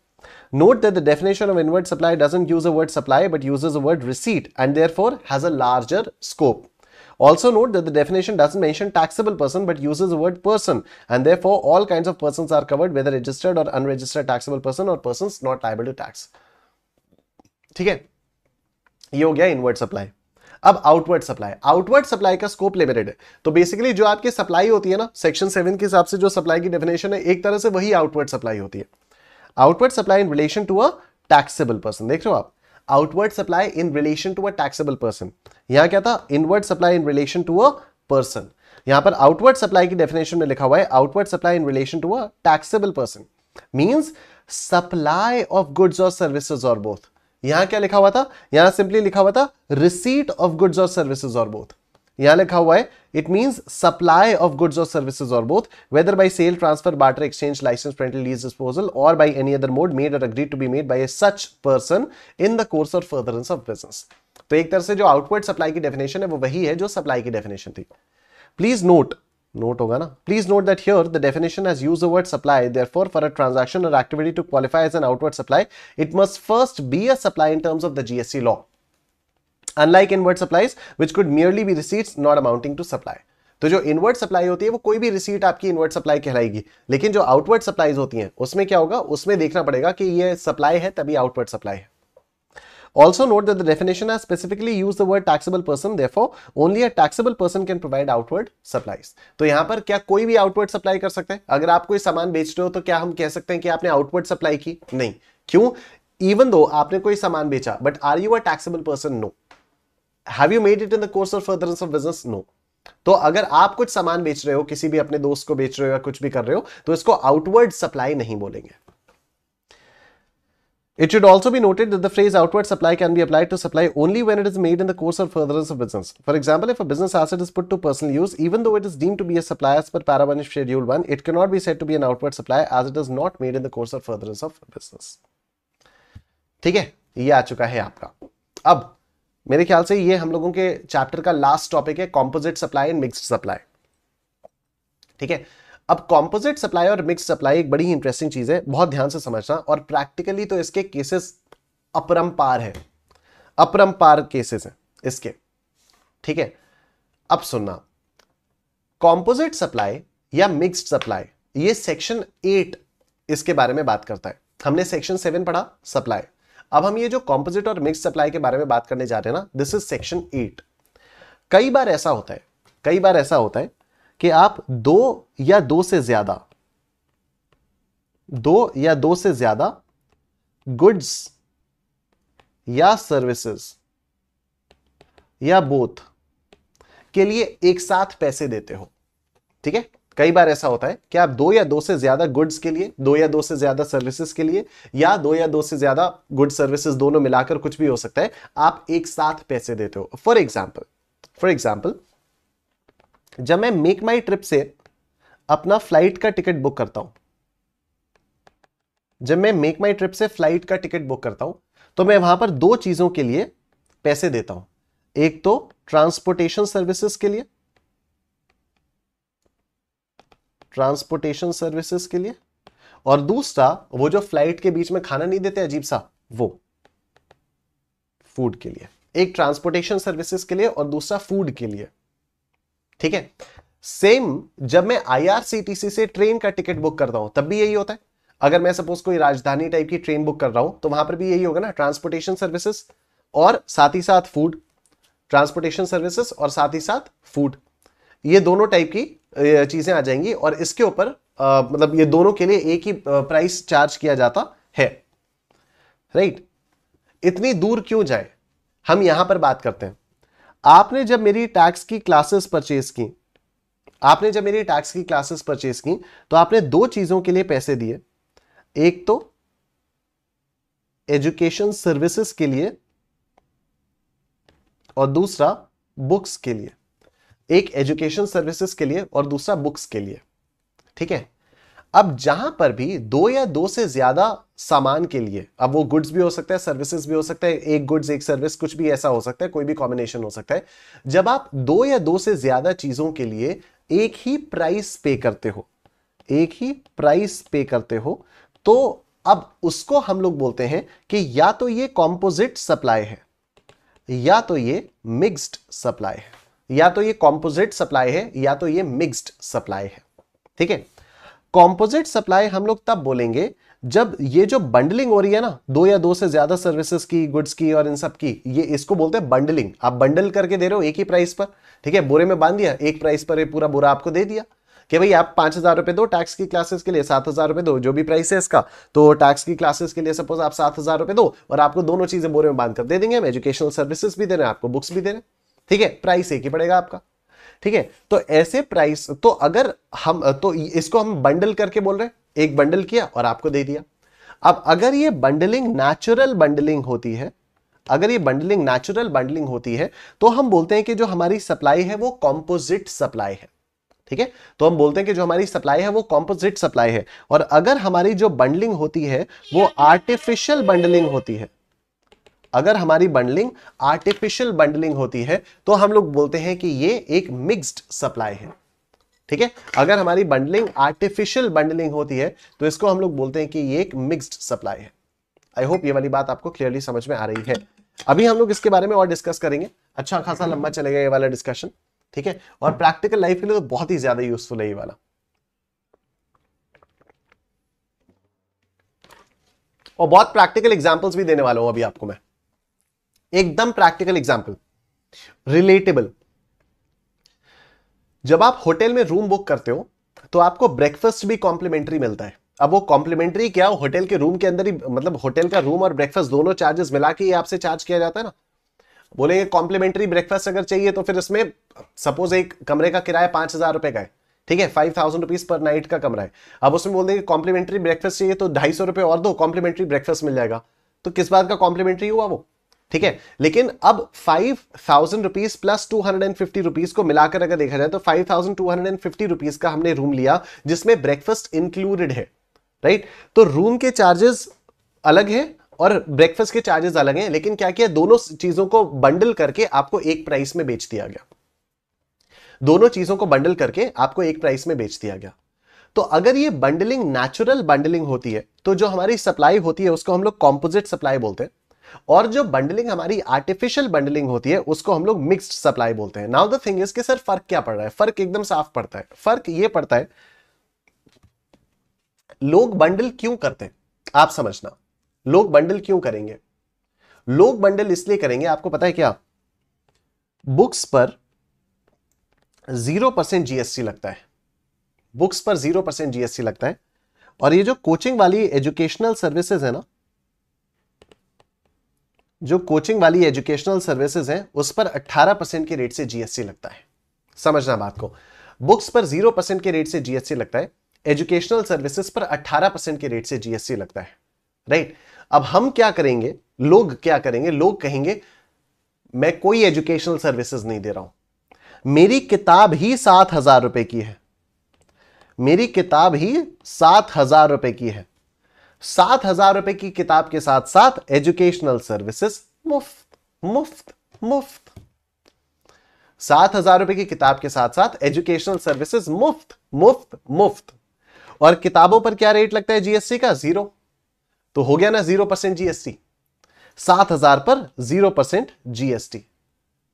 note that the definition of inward supply doesn't use a word supply but use a word receipt and there therefore has a larger scope Also note that the definition doesn't mention taxable person but uses the word person and therefore all kinds of persons are covered whether registered or unregistered taxable person or persons not liable to tax. ठीक है ये हो गया inward supply अब outward supply outward supply का scope limited है तो basically जो आपकी सप्लाई होती है ना सेक्शन सेवन के हिसाब से जो सप्लाई की डेफिनेशन है एक तरह से वही आउटवर्ड सप्लाई होती है outward supply in relation to a taxable person देख रहे हो आप outward supply in relation to a taxable person यहां क्या था inward supply in relation to a person यहां पर आउटवर्ड सप्लाई की डेफिनेशन में लिखा हुआ है outward supply in relation to a taxable person means supply of goods और सर्विसेज और बोथ यहां क्या लिखा हुआ था यहां सिंपली लिखा हुआ था रिसीट ऑफ गुड्स और सर्विसेज और बोथ यहां लिखा हुआ है it means supply of goods और services or both whether by sale transfer barter exchange licence rental lease disposal or by any other mode made or agree to be made by a such person in the course or furtherance of business तो एक तरह से जो outward supply की definition है वो वही है जो सप्लाई की डेफिनेशन थी प्लीज नोट नोट होगा ना please note that here the definition has use the word supply therefore for a transaction or activity to qualify as an outward supply it must first be a supply in terms of the GST law unlike inward supplies which could merely be receipts not amounting to supply तो जो inward supply होती है वो कोई भी receipt आपकी inward supply कहलाएगी लेकिन जो आउटवर्ड सप्लाईज होती हैं उसमें क्या होगा उसमें देखना पड़ेगा कि ये सप्लाई है तभी आउटवर्ड सप्लाई है also note the definition are specifically use the word taxable person person. Therefore, only a taxable person can provide outward तो यहां पर क्या कोई भी आउटवर्ड सप्लाई कर सकते हैं अगर आप कोई सामान बेच रहे हो तो क्या हम कह सकते हैं कि आपने आउटवर्ड सप्लाई की नहीं क्यों इवन दो आपने कोई सामान बेचा but are you a taxable person no have you made it in the course or furtherance of business no तो अगर आप कुछ सामान बेच रहे हो किसी भी अपने दोस्त को बेच रहे हो या कुछ भी कर रहे हो तो इसको आउटवर्ड सप्लाई नहीं बोलेंगे It should also be noted that the phrase outward supply can be applied to supply only when it is made in the course or furtherance of business. For example, if a business asset is put to personal use, even though it is deemed to be a supply as per Para 1 Schedule 1, it cannot be said to be an outward supply as it is not made in the course or furtherance of business. ठीक है ये आ चुका है आपका अब मेरे ख्याल से ये हम लोगों के चैप्टर का लास्ट टॉपिक है composite supply and mixed supply ठीक है अब कॉम्पोजिट सप्लाई और मिक्स सप्लाई एक बड़ी इंटरेस्टिंग चीज है बहुत ध्यान से समझना और प्रैक्टिकली तो इसके केसेस अपरंपार है अपरम्पार केसेस हैं इसके ठीक है अब सुनना कॉम्पोजिट सप्लाई या मिक्स्ड सप्लाई ये सेक्शन एट इसके बारे में बात करता है हमने सेक्शन सेवन पढ़ा सप्लाई अब हम ये जो कॉम्पोजिट और मिक्स सप्लाई के बारे में बात करने जा रहे हैं ना दिस इज सेक्शन एट कई बार ऐसा होता है कई बार ऐसा होता है कि आप दो या दो से ज्यादा दो या दो से ज्यादा गुड्स या सर्विसेज या बोथ के लिए एक साथ पैसे देते हो ठीक है कई बार ऐसा होता है कि आप दो या दो से ज्यादा गुड्स के लिए दो या दो से ज्यादा सर्विसेज के लिए या दो या दो से ज्यादा गुड सर्विसेज दोनों मिलाकर कुछ भी हो सकता है आप एक साथ पैसे देते हो फॉर एग्जाम्पल फॉर एग्जाम्पल जब मैं मेक माई ट्रिप से अपना फ्लाइट का टिकट बुक करता हूं जब मैं मेक माई ट्रिप से फ्लाइट का टिकट बुक करता हूं तो मैं वहां पर दो चीजों के लिए पैसे देता हूं एक तो ट्रांसपोर्टेशन सर्विसेज के लिए ट्रांसपोर्टेशन सर्विसेज के लिए और दूसरा वो जो फ्लाइट के बीच में खाना नहीं देते अजीब सा वो फूड के लिए एक ट्रांसपोर्टेशन सर्विसेज के लिए और दूसरा फूड के लिए ठीक है सेम जब मैं आईआरसीटीसी से ट्रेन का टिकट बुक करता हूं तब भी यही होता है अगर मैं सपोज कोई राजधानी टाइप की ट्रेन बुक कर रहा हूं तो वहां पर भी यही होगा ना ट्रांसपोर्टेशन सर्विसेज और साथ ही साथ फूड ट्रांसपोर्टेशन सर्विसेज और साथ ही साथ फूड ये दोनों टाइप की चीज़ें आ जाएंगी और इसके ऊपर मतलब ये दोनों के लिए एक ही प्राइस चार्ज किया जाता है राइट इतनी दूर क्यों जाए हम यहां पर बात करते हैं आपने जब मेरी टैक्स की क्लासेस परचेज की आपने जब मेरी टैक्स की क्लासेस परचेज की तो आपने दो चीजों के लिए पैसे दिए एक तो एजुकेशन सर्विसेज के लिए और दूसरा बुक्स के लिए एक एजुकेशन सर्विसेज के लिए और दूसरा बुक्स के लिए ठीक है अब जहां पर भी दो या दो से ज्यादा सामान के लिए अब वो गुड्स भी हो सकता है सर्विसेज भी हो सकता है एक गुड्स एक सर्विस कुछ भी ऐसा हो सकता है कोई भी कॉम्बिनेशन हो सकता है जब आप दो या दो से ज्यादा चीजों के लिए एक ही प्राइस पे करते हो एक ही प्राइस पे करते हो तो अब उसको हम लोग बोलते हैं कि या तो ये कॉम्पोजिट सप्लाई है या तो ये मिक्स्ड सप्लाई है या तो ये कॉम्पोजिट सप्लाई है या तो ये मिक्सड सप्लाई है ठीक है कॉम्पोजिट सप्लाई हम लोग तब बोलेंगे जब ये जो बंडलिंग हो रही है ना दो या दो से ज्यादा सर्विसेज की गुड्स की और इन सब की ये इसको बोलते हैं बंडलिंग आप बंडल करके दे रहे हो एक ही प्राइस पर ठीक है बोरे में बांध दिया एक प्राइस पर ये पूरा बोरा आपको दे दिया कि भाई आप पांच हजार रुपए दो टैक्स की क्लासेस के लिए सात हजार रुपए दो जो भी प्राइस है इसका तो टैक्स की क्लासेस के लिए सपोज आप सात हजार रुपए दो और आपको दोनों चीजें बोरे में बांध कर दे देंगे हम एजुकेशनल सर्विसेज भी दे रहे हैं आपको बुक्स भी दे रहे हैं ठीक है प्राइस एक ही पड़ेगा आपका ठीक है तो ऐसे प्राइस तो अगर हम तो इसको हम बंडल करके बोल रहे हैं एक बंडल किया और आपको दे दिया अब अगर ये बंडलिंग नेचुरल बंडलिंग होती है अगर ये बंडलिंग नेचुरल बंडलिंग होती है तो हम बोलते हैं कि जो हमारी सप्लाई है वो कॉम्पोजिट सप्लाई है ठीक है तो हम बोलते हैं कि जो हमारी सप्लाई है वो कॉम्पोजिट सप्लाई है और अगर हमारी जो बंडलिंग होती है वो आर्टिफिशियल बंडलिंग होती है अगर हमारी बंडलिंग आर्टिफिशियल बंडलिंग होती है तो हम लोग बोलते हैं कि ये एक मिक्स्ड सप्लाई है ठीक है अगर हमारी बंडलिंग आर्टिफिशियल बंडलिंग होती है तो इसको हम लोग बोलते हैं कि ये एक मिक्स्ड सप्लाई है आई होप ये वाली बात आपको क्लियरली समझ में आ रही है अभी हम लोग इसके बारे में और डिस्कस करेंगे अच्छा खासा लंबा चलेगा ये वाला डिस्कशन ठीक है और प्रैक्टिकल लाइफ के लिए तो बहुत ही ज्यादा यूजफुल है ये वाला और बहुत प्रैक्टिकल एग्जांपल्स भी देने वाला हूं अभी आपको मैं एकदम प्रैक्टिकल एग्जाम्पल रिलेटेबल जब आप होटल में रूम बुक करते हो तो आपको ब्रेकफास्ट भी कॉम्प्लीमेंट्री मिलता है अब वो कॉम्प्लीमेंट्री क्या होटल के रूम के अंदर ही मतलब होटल का रूम और ब्रेकफास्ट दोनों चार्जेस मिला के आपसे चार्ज किया जाता है ना बोलेंगे कॉम्प्लीमेंट्री ब्रेकफास्ट अगर चाहिए तो फिर इसमें सपोज एक कमरे का किराया पांच हजार रुपए का है ठीक है five thousand rupees per night का कमरा है अब उसमें बोल देंगे कॉम्प्लीमेंट्री ब्रेकफास्ट चाहिए तो ढाई सौ रुपए और दो कॉम्प्लीमेंट्री ब्रेकफास्ट मिल जाएगा तो किस बात का कॉम्प्लीमेंट्री हुआ वो ठीक है लेकिन अब five thousand rupees plus two hundred and fifty rupees को मिलाकर अगर देखा जाए तो five thousand two hundred and fifty rupees का हमने रूम लिया जिसमें ब्रेकफास्ट इंक्लूडेड है राइट तो रूम के चार्जेस अलग है और ब्रेकफास्ट के चार्जेस अलग हैं लेकिन क्या किया दोनों चीजों को बंडल करके आपको एक प्राइस में बेच दिया गया दोनों चीजों को बंडल करके आपको एक प्राइस में बेच दिया गया तो अगर ये बंडलिंग नेचुरल बंडलिंग होती है तो जो हमारी सप्लाई होती है उसको हम लोग कॉम्पोजिट सप्लाई बोलते हैं और जो बंडलिंग हमारी आर्टिफिशियल बंडलिंग होती है उसको हम लोग मिक्सड सप्लाई बोलते हैं नाउ द थिंग इज कि सर फर्क क्या पड़ रहा है फर्क एकदम साफ पड़ता है फर्क ये पड़ता है लोग बंडल क्यों करते हैं आप समझना लोग बंडल क्यों करेंगे लोग बंडल इसलिए करेंगे आपको पता है क्या बुक्स पर जीरो परसेंट जीएसटी लगता है बुक्स पर जीरो परसेंट जीएसटी लगता है और ये जो कोचिंग वाली एजुकेशनल सर्विसेज है ना जो कोचिंग वाली एजुकेशनल सर्विसेज हैं उस पर 18 परसेंट के रेट से जीएसटी लगता है समझना बात को बुक्स पर जीरो परसेंट के रेट से जीएसटी लगता है एजुकेशनल सर्विसेज पर 18 परसेंट के रेट से जीएसटी लगता है राइट अब हम क्या करेंगे लोग क्या करेंगे लोग कहेंगे मैं कोई एजुकेशनल सर्विसेज नहीं दे रहा हूं मेरी किताब ही सात हजार रुपए की है मेरी किताब ही सात हजार रुपए की है सात हजार रुपए की किताब के साथ साथ एजुकेशनल सर्विसेज मुफ्त मुफ्त मुफ्त सात हजार रुपए की किताब के साथ साथ एजुकेशनल सर्विसेज मुफ्त मुफ्त मुफ्त और किताबों पर क्या रेट लगता है जीएसटी का जीरो तो हो गया ना जीरो परसेंट जीएसटी सात हजार पर जीरो परसेंट जीएसटी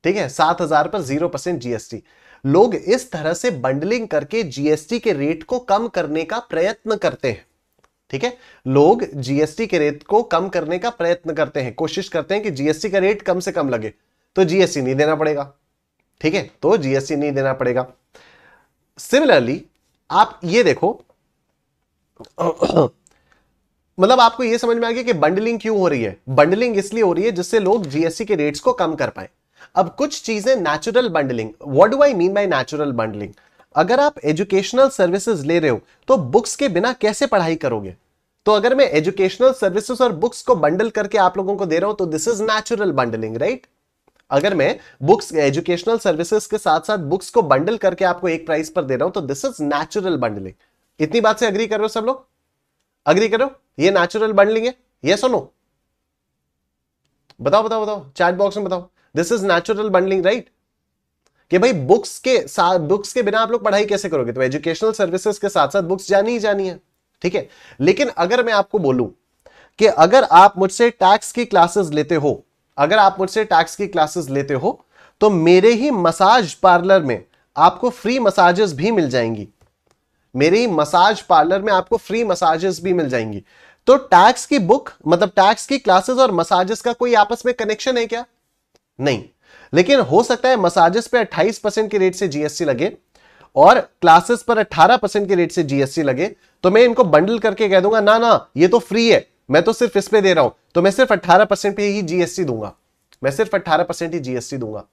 ठीक है सात हजार पर जीरो परसेंट जीएसटी लोग इस तरह से बंडलिंग करके जीएसटी के रेट को कम करने का प्रयत्न करते हैं ठीक है लोग जीएसटी के रेट को कम करने का प्रयत्न करते हैं कोशिश करते हैं कि जीएसटी का रेट कम से कम लगे तो जीएसटी नहीं देना पड़ेगा ठीक है तो जीएसटी नहीं देना पड़ेगा सिमिलरली आप ये देखो मतलब आपको यह समझ में आ गया कि बंडलिंग क्यों हो रही है बंडलिंग इसलिए हो रही है जिससे लोग जीएसटी के रेट्स को कम कर पाए अब कुछ चीजें natural bundling what do I mean by natural bundling अगर आप एजुकेशनल सर्विसेज ले रहे हो तो बुक्स के बिना कैसे पढ़ाई करोगे तो अगर मैं एजुकेशनल सर्विसेज और बुक्स को बंडल करके आप लोगों को दे रहा हूं तो this is natural bundling right अगर मैं बुक्स एजुकेशनल सर्विसेज के साथ साथ बुक्स को बंडल करके आपको एक प्राइस पर दे रहा हूं तो दिस इज नेचुरल बंडलिंग इतनी बात से अग्री कर रहे हो सब लोग अग्री करो ये नेचुरल बंडलिंग है ये सुनो बताओ बताओ बताओ चैट बॉक्स में बताओ this is natural bundling right कि भाई बुक्स के साथ बुक्स के बिना आप लोग पढ़ाई कैसे करोगे तो एजुकेशनल सर्विसेज के साथ साथ बुक्स जानी ही जानी है ठीक है लेकिन अगर मैं आपको बोलूं कि अगर आप मुझसे टैक्स की क्लासेस लेते हो अगर आप मुझसे टैक्स की क्लासेस लेते हो तो मेरे ही मसाज पार्लर में आपको फ्री मसाजेस भी मिल जाएंगी मेरे ही मसाज पार्लर में आपको फ्री मसाजेस भी मिल जाएंगी तो टैक्स की बुक मतलब टैक्स की क्लासेस और मसाजेस का कोई आपस में कनेक्शन है क्या नहीं लेकिन हो सकता है मसाजेस पे 28 परसेंट के रेट से जीएसटी लगे और क्लासेस पर 18 परसेंट के रेट से जीएसटी लगे तो मैं इनको बंडल करके कह दूंगा ना ना ये तो फ्री है मैं तो सिर्फ इस दे रहा हूं तो मैं सिर्फ 18 परसेंट पे ही जीएसटी दूंगा मैं सिर्फ 18 परसेंट ही जीएसटी दूंगा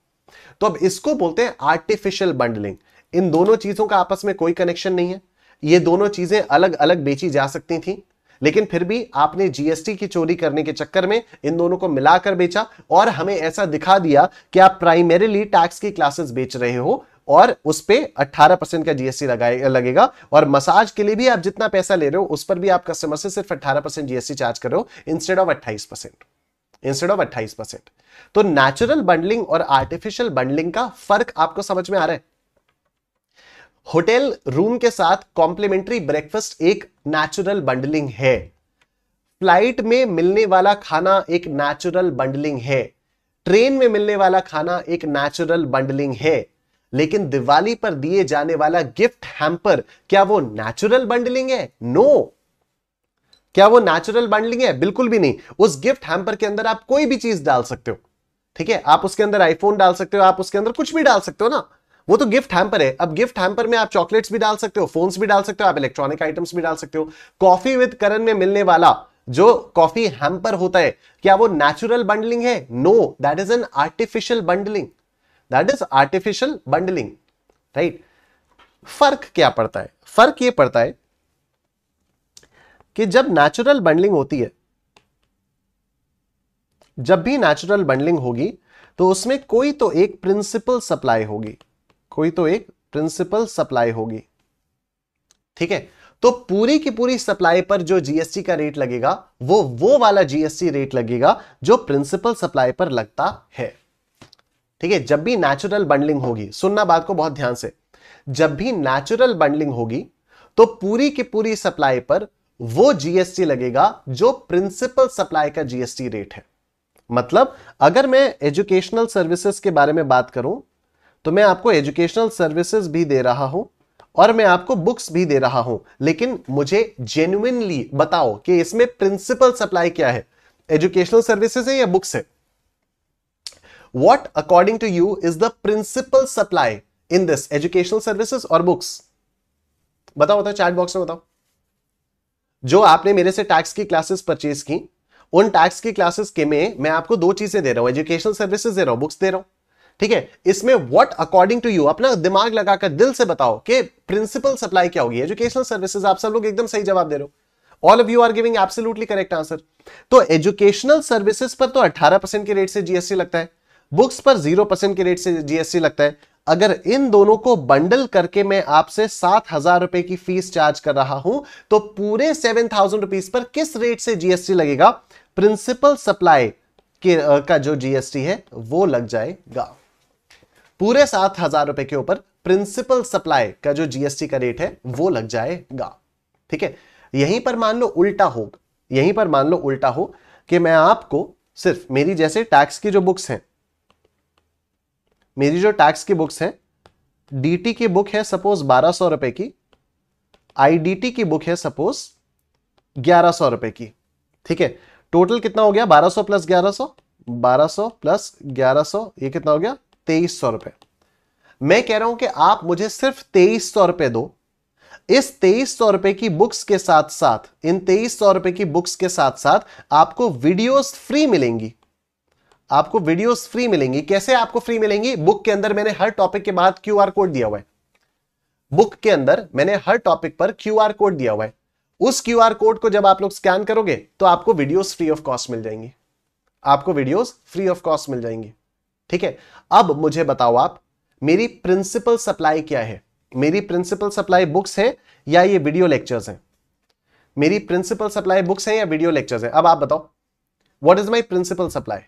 तो अब इसको बोलते हैं आर्टिफिशियल बंडलिंग इन दोनों चीजों का आपस में कोई कनेक्शन नहीं है ये दोनों चीजें अलग अलग बेची जा सकती थी लेकिन फिर भी आपने जीएसटी की चोरी करने के चक्कर में इन दोनों को मिलाकर बेचा और हमें ऐसा दिखा दिया कि आप प्राइमरीली टैक्स की क्लासेस बेच रहे हो और उस पर अट्ठारह परसेंट का जीएसटी लगेगा और मसाज के लिए भी आप जितना पैसा ले रहे हो उस पर भी आप कस्टमर से सिर्फ अट्ठारह परसेंट जीएसटी चार्ज कर रहे हो इंस्टेड ऑफ अट्ठाईस परसेंट इंस्टेड ऑफ अट्ठाईस परसेंट तो नेचुरल बंडलिंग और आर्टिफिशियल बंडलिंग का फर्क आपको समझ में आ रहा है होटल रूम के साथ कॉम्प्लीमेंट्री ब्रेकफास्ट एक नेचुरल बंडलिंग है फ्लाइट में मिलने वाला खाना एक नेचुरल बंडलिंग है ट्रेन में मिलने वाला खाना एक नेचुरल बंडलिंग है लेकिन दिवाली पर दिए जाने वाला गिफ्ट हैम्पर क्या वो नेचुरल बंडलिंग है नो no. क्या वो नेचुरल बंडलिंग है बिल्कुल भी नहीं उस गिफ्ट हैम्पर के अंदर आप कोई भी चीज डाल सकते हो ठीक है आप उसके अंदर आईफोन डाल सकते हो आप उसके अंदर कुछ भी डाल सकते हो ना वो तो गिफ्ट हैम्पर है अब गिफ्ट हैम्पर में आप चॉकलेट्स भी डाल सकते हो फोन्स भी डाल सकते हो आप इलेक्ट्रॉनिक आइटम्स भी डाल सकते हो कॉफी विद करण में मिलने वाला जो कॉफी हैम्पर होता है क्या वो नेचुरल बंडलिंग है no that is an artificial bundling that is artificial bundling right फर्क क्या पड़ता है फर्क ये पड़ता है कि जब नेचुरल बंडलिंग होती है जब भी नेचुरल बंडलिंग होगी तो उसमें कोई तो एक प्रिंसिपल सप्लाई होगी कोई तो एक प्रिंसिपल सप्लाई होगी ठीक है तो पूरी की पूरी सप्लाई पर जो जीएसटी का रेट लगेगा वो वो वाला जीएसटी रेट लगेगा जो प्रिंसिपल सप्लाई पर लगता है ठीक है जब भी नेचुरल बंडलिंग होगी सुनना बात को बहुत ध्यान से जब भी नेचुरल बंडलिंग होगी तो पूरी की पूरी सप्लाई पर वो जीएसटी लगेगा जो प्रिंसिपल सप्लाई का जीएसटी रेट है मतलब अगर मैं एजुकेशनल सर्विसेज के बारे में बात करूं तो मैं आपको एजुकेशनल सर्विसेज भी दे रहा हूं और मैं आपको बुक्स भी दे रहा हूं लेकिन मुझे जेन्युनली बताओ कि इसमें प्रिंसिपल सप्लाई क्या है एजुकेशनल सर्विसेज है या बुक्स है what according to you is the principal supply in this educational services और बुक्स बताओ बताओ चैट बॉक्स में बताओ जो आपने मेरे से टैक्स की क्लासेस परचेज की उन टैक्स की क्लासेस के में मैं आपको दो चीजें दे रहा हूं एजुकेशनल सर्विसेज दे रहा हूं बुक्स दे रहा हूं ठीक है इसमें व्हाट अकॉर्डिंग टू यू अपना दिमाग लगाकर दिल से बताओ कि प्रिंसिपल सप्लाई क्या होगी एजुकेशनल सर्विसेज आप सब लोग एकदम सही जवाब दे रहे हो all of you are giving absolutely correct answer तो एजुकेशनल सर्विसेज पर तो 18 के रेट से जीएसटी लगता है बुक्स पर 0 परसेंट रेट से जीएसटी लगता है अगर इन दोनों को बंडल करके मैं आपसे सात हजार रुपए की फीस चार्ज कर रहा हूं तो पूरे सेवन थाउजेंड रुपीज पर किस रेट से जीएसटी लगेगा प्रिंसिपल सप्लाई के का जो जीएसटी है वो लग जाएगा पूरे सात हजार रुपए के ऊपर प्रिंसिपल सप्लाई का जो जीएसटी का रेट है वो लग जाएगा ठीक है यहीं पर मान लो उल्टा हो यहीं पर मान लो उल्टा हो कि मैं आपको सिर्फ मेरी जैसे टैक्स की जो बुक्स हैं मेरी जो टैक्स की बुक्स हैं डीटी की बुक है सपोज बारह सौ रुपए की आईडीटी की बुक है सपोज ग्यारह सौ रुपए की ठीक है टोटल कितना हो गया बारह सौ प्लस ग्यारह सौ बारह सौ प्लस ग्यारह सौ ये कितना हो गया तेईस सौ रुपए मैं कह रहा हूं कि आप मुझे सिर्फ तेईस सौ रुपए दो इस तेईस सौ रुपए की बुक्स के साथ साथ इन तेईस सौ रुपए की बुक्स के साथ साथ आपको वीडियोस फ्री मिलेंगी आपको वीडियोस फ्री मिलेंगी कैसे आपको फ्री मिलेंगी बुक के अंदर मैंने हर टॉपिक के बाद क्यू कोड दिया हुआ है बुक के अंदर मैंने हर टॉपिक पर क्यू कोड दिया हुआ है उस क्यू कोड को जब आप लोग स्कैन करोगे तो आपको वीडियोस फ्री ऑफ कॉस्ट मिल जाएंगी आपको वीडियोस फ्री ऑफ कॉस्ट मिल जाएंगी ठीक है अब मुझे बताओ आप मेरी प्रिंसिपल सप्लाई क्या है मेरी प्रिंसिपल सप्लाई बुक्स है या ये वीडियो लेक्चर्स हैं मेरी प्रिंसिपल सप्लाई बुक्स हैं या वीडियो लेक्चर्स हैं अब आप बताओ what is my principal supply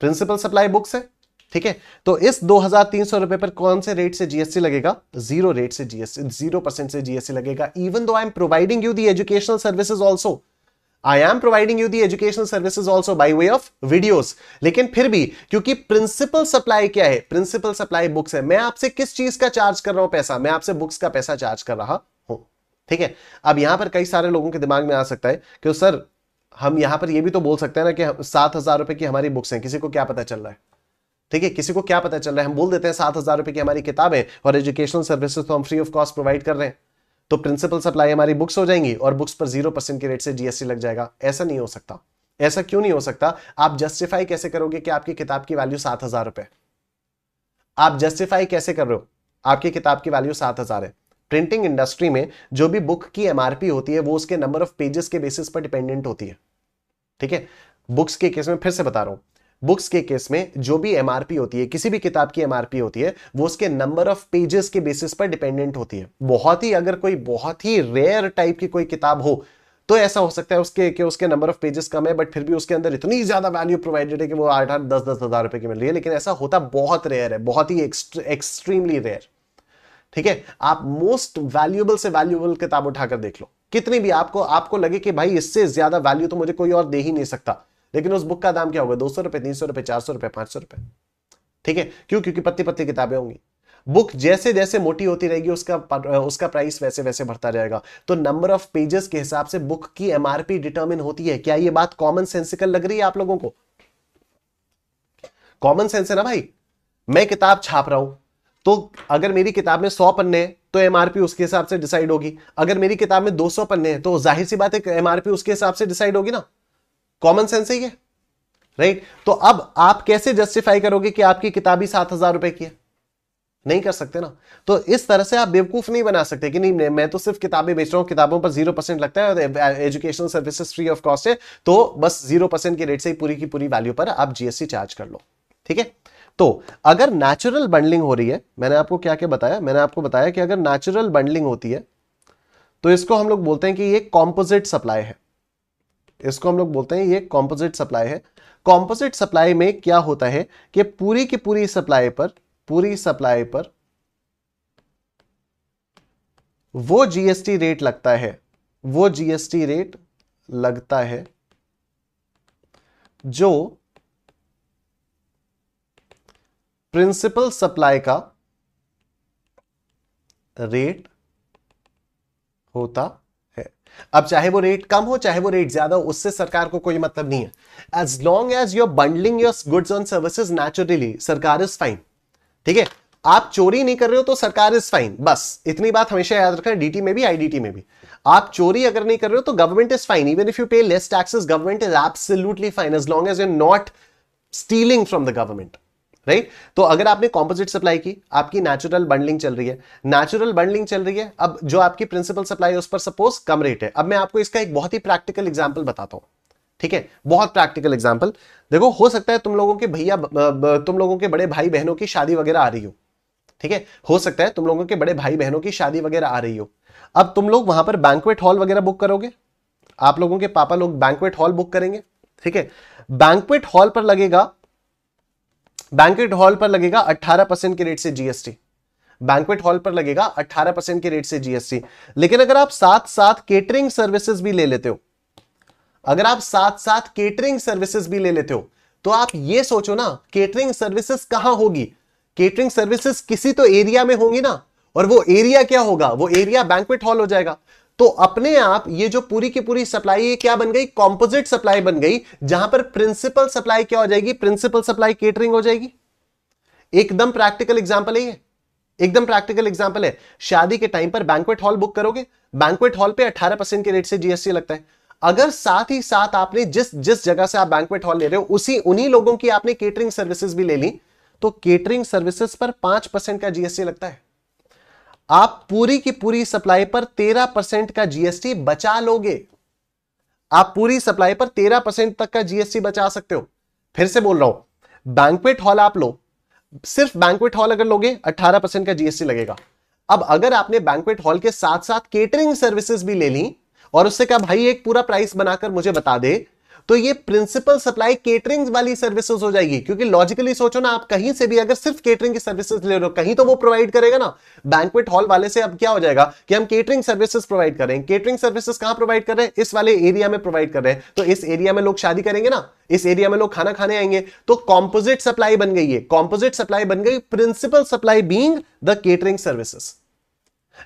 principal supply books है ठीक है तो इस दो हजार तीन सौ रुपए पर कौन से रेट से जीएसटी लगेगा जीरो रेट से जीएसटी जीरो परसेंट से जीएसटी लगेगा even though I am providing you the educational services also I am providing you the educational services also by way of videos लेकिन फिर भी क्योंकि प्रिंसिपल सप्लाई क्या है प्रिंसिपल सप्लाई बुक्स है मैं आपसे किस चीज का चार्ज कर रहा हूं पैसा मैं आपसे बुक्स का पैसा चार्ज कर रहा हूं ठीक है अब यहां पर कई सारे लोगों के दिमाग में आ सकता है कि सर हम यहां पर यह भी तो बोल सकते हैं ना कि सात हजार रुपए की हमारी बुक्स हैं किसी को क्या पता चल रहा है ठीक है किसी को क्या पता चल रहा है हम बोल देते हैं सात हजार रुपए की हमारी किताबें और एजुकेशनल सर्विसेज तो हम फ्री ऑफ कॉस्ट प्रोवाइड कर रहे हैं तो प्रिंसिपल सप्लाई हमारी बुक्स हो जाएंगी और बुक्स पर जीरो परसेंट के रेट से जीएसटी लग जाएगा ऐसा नहीं हो सकता ऐसा क्यों नहीं हो सकता आप जस्टिफाई कैसे करोगे कि आपकी किताब की वैल्यू सात हजार रुपए आप जस्टिफाई कैसे कर रहे हो आपकी किताब की वैल्यू सात हजार है प्रिंटिंग इंडस्ट्री में जो भी बुक की एमआरपी होती है वो उसके नंबर ऑफ पेजेस के बेसिस पर डिपेंडेंट होती है ठीक है बुक्स के केस में फिर से बता रहा हूं बुक्स के केस में जो भी एमआरपी होती है किसी भी किताब की एमआरपी होती है वो उसके नंबर ऑफ पेजेस के बेसिस पर डिपेंडेंट होती है बहुत ही अगर कोई बहुत ही रेयर टाइप की कोई किताब हो तो ऐसा हो सकता है उसके कि उसके नंबर ऑफ पेजेस कम है बट फिर भी उसके अंदर इतनी ज्यादा वैल्यू प्रोवाइडेड है कि वो आठ आठ दस दस हजार रुपए की मिल रही है लेकिन ऐसा होता बहुत रेयर है बहुत ही एक्सट्रीमली रेयर ठीक है आप मोस्ट वैल्यूएबल से वैल्यूएबल किताब उठाकर देख लो कितनी भी आपको आपको लगे कि भाई इससे ज्यादा वैल्यू तो मुझे कोई और दे ही नहीं सकता लेकिन उस बुक का दाम क्या होगा दो सौ रुपए तीन सौ रुपए चार सौ रुपए पांच सौ रुपए ठीक है क्यों क्योंकि पत्ती पत्ती किताबें होंगी बुक जैसे जैसे मोटी होती रहेगी उसका उसका प्राइस वैसे वैसे बढ़ता जाएगा तो नंबर ऑफ पेजेस के हिसाब से बुक की एमआरपी डिटर्मिन होती है क्या ये बात कॉमन सेंसिकल लग रही है आप लोगों को कॉमन सेंस है ना भाई मैं किताब छाप रहा हूं तो अगर मेरी किताब में सौ पन्ने तो एमआरपी उसके हिसाब से डिसाइड होगी अगर मेरी किताब में दो सौ पन्ने हैं तो जाहिर सी बात है एमआरपी उसके हिसाब से डिसाइड होगी ना कॉमन सेंस है ये राइट तो अब आप कैसे जस्टिफाई करोगे कि आपकी किताबी सात हजार रुपए की है नहीं कर सकते ना तो इस तरह से आप बेवकूफ नहीं बना सकते कि नहीं मैं तो सिर्फ किताबें बेच रहा हूं किताबों पर जीरो परसेंट लगता है educational services free of cost है तो बस जीरो परसेंट के रेट से ही पूरी की पूरी वैल्यू पर आप जीएसटी चार्ज कर लो ठीक है तो अगर नेचुरल बंडलिंग हो रही है मैंने आपको क्या क्या बताया मैंने आपको बताया कि अगर नेचुरल बंडलिंग होती है तो इसको हम लोग बोलते हैं कि ये कॉम्पोजिट सप्लाई है इसको हम लोग बोलते हैं ये कॉम्पोजिट सप्लाई है कॉम्पोजिट सप्लाई में क्या होता है कि पूरी की पूरी सप्लाई पर पूरी सप्लाई पर वो जीएसटी रेट लगता है वो जीएसटी रेट लगता है जो प्रिंसिपल सप्लाई का रेट होता अब चाहे वो रेट कम हो चाहे वो रेट ज्यादा हो उससे सरकार को कोई मतलब नहीं है as long as your bundling your goods on services naturally सरकार इज फाइन ठीक है आप चोरी नहीं कर रहे हो तो सरकार इज फाइन बस इतनी बात हमेशा याद रखना डीटी में भी आईडीटी में भी आप चोरी अगर नहीं कर रहे हो तो government is fine even if you pay less taxes government is absolutely fine as long as you not stealing from the government right तो अगर आपने कॉम्पोजिट सप्लाई की आपकी नेचुरल बंडलिंग चल रही है नेचुरल बंडलिंग चल रही है अब जो आपकी प्रिंसिपल सप्लाई है उस पर सपोज कम रेट है अब मैं आपको इसका एक बहुत ही प्रैक्टिकल एग्जाम्पल बताता हूँ ठीक है बहुत प्रैक्टिकल एग्जाम्पल देखो हो सकता है तुम लोगों के भैया तुम लोगों के बड़े भाई बहनों की शादी वगैरह आ रही हो ठीक है हो सकता है तुम लोगों के बड़े भाई बहनों की शादी वगैरह आ रही हो अब तुम लोग वहां पर बैंकवेट हॉल वगैरह बुक करोगे आप लोगों के पापा लोग बैंकवेट हॉल बुक करेंगे ठीक है बैंकवेट हॉल पर लगेगा बैंकवेट हॉल पर लगेगा 18 परसेंट के रेट से जीएसटी बैंकवेट हॉल पर लगेगा 18 परसेंट के रेट से जीएसटी लेकिन अगर आप साथ साथ केटरिंग सर्विसेज भी ले लेते हो अगर आप साथ साथ केटरिंग सर्विसेज भी ले लेते हो तो आप ये सोचो ना केटरिंग सर्विसेज कहां होगी केटरिंग सर्विसेज किसी तो एरिया में होंगी ना और वो एरिया क्या होगा वो एरिया बैंकवेट हॉल हो जाएगा तो अपने आप ये जो पूरी की पूरी सप्लाई ये क्या बन गई कॉम्पोजिट सप्लाई बन गई जहां पर प्रिंसिपल सप्लाई क्या हो जाएगी प्रिंसिपल सप्लाई केटरिंग हो जाएगी एकदम प्रैक्टिकल एग्जाम्पल है एकदम प्रैक्टिकल एग्जाम्पल है शादी के टाइम पर बैंकवेट हॉल बुक करोगे बैंकवेट हॉल पे 18 परसेंट के रेट से जीएसटी लगता है अगर साथ ही साथ आपने जिस जिस जगह से आप बैंकवेट हॉल ले रहे हो उसी उन्हीं लोगों की आपने केटरिंग सर्विसेज भी ले ली तो केटरिंग सर्विसेज पर पांच परसेंट का जीएसटी लगता है आप पूरी की पूरी सप्लाई पर तेरह परसेंट का जीएसटी बचा लोगे आप पूरी सप्लाई पर तेरह परसेंट तक का जीएसटी बचा सकते हो फिर से बोल रहा हूं बैंकवेट हॉल आप लो सिर्फ बैंकवेट हॉल अगर लोगे 18 परसेंट का जीएसटी लगेगा अब अगर आपने बैंकवेट हॉल के साथ साथ केटरिंग सर्विसेज भी ले ली और उससे कहा भाई एक पूरा प्राइस बनाकर मुझे बता दे तो ये प्रिंसिपल सप्लाई केटरिंग वाली सर्विसेज हो जाएगी क्योंकि लॉजिकली सोचो ना आप कहीं से भी अगर सिर्फ केटरिंग की सर्विसेज ले रहे हो कहीं तो वो प्रोवाइड करेगा ना बैंकवेट हॉल वाले से अब क्या हो जाएगा कि हम केटरिंग सर्विसेज प्रोवाइड कर रहे हैं केटरिंग सर्विसेज कहां प्रोवाइड कर रहे हैं इस वाले एरिया में प्रोवाइड कर रहे हैं तो इस एरिया में लोग शादी करेंगे ना इस एरिया में लोग खाना खाने आएंगे तो कॉम्पोजिट सप्लाई बन गई है कॉम्पोजिट सप्लाई बन गई principal supply being the catering service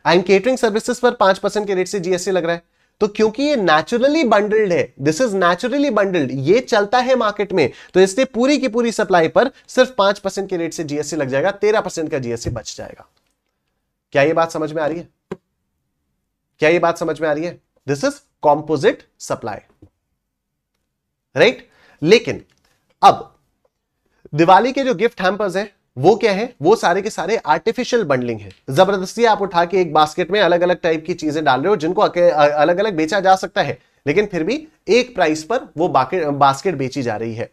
and catering services पर पांच परसेंट के रेट से जीएसटी लग रहा है तो क्योंकि ये नेचुरली बंडल्ड है दिस इज नेचुरली बंडल्ड ये चलता है मार्केट में तो इसलिए पूरी की पूरी सप्लाई पर सिर्फ पांच परसेंट के रेट से जीएसटी लग जाएगा तेरह परसेंट का जीएसटी बच जाएगा क्या ये बात समझ में आ रही है क्या ये बात समझ में आ रही है this is composite supply right लेकिन अब दिवाली के जो गिफ्ट हेम्पर्स हैं वो क्या है वो सारे के सारे आर्टिफिशियल बंडलिंग है जबरदस्ती आप उठा के एक बास्केट में अलग अलग टाइप की चीजें डाल रहे हो जिनको अलग अलग बेचा जा सकता है लेकिन फिर भी एक प्राइस पर वो बास्केट बेची जा रही है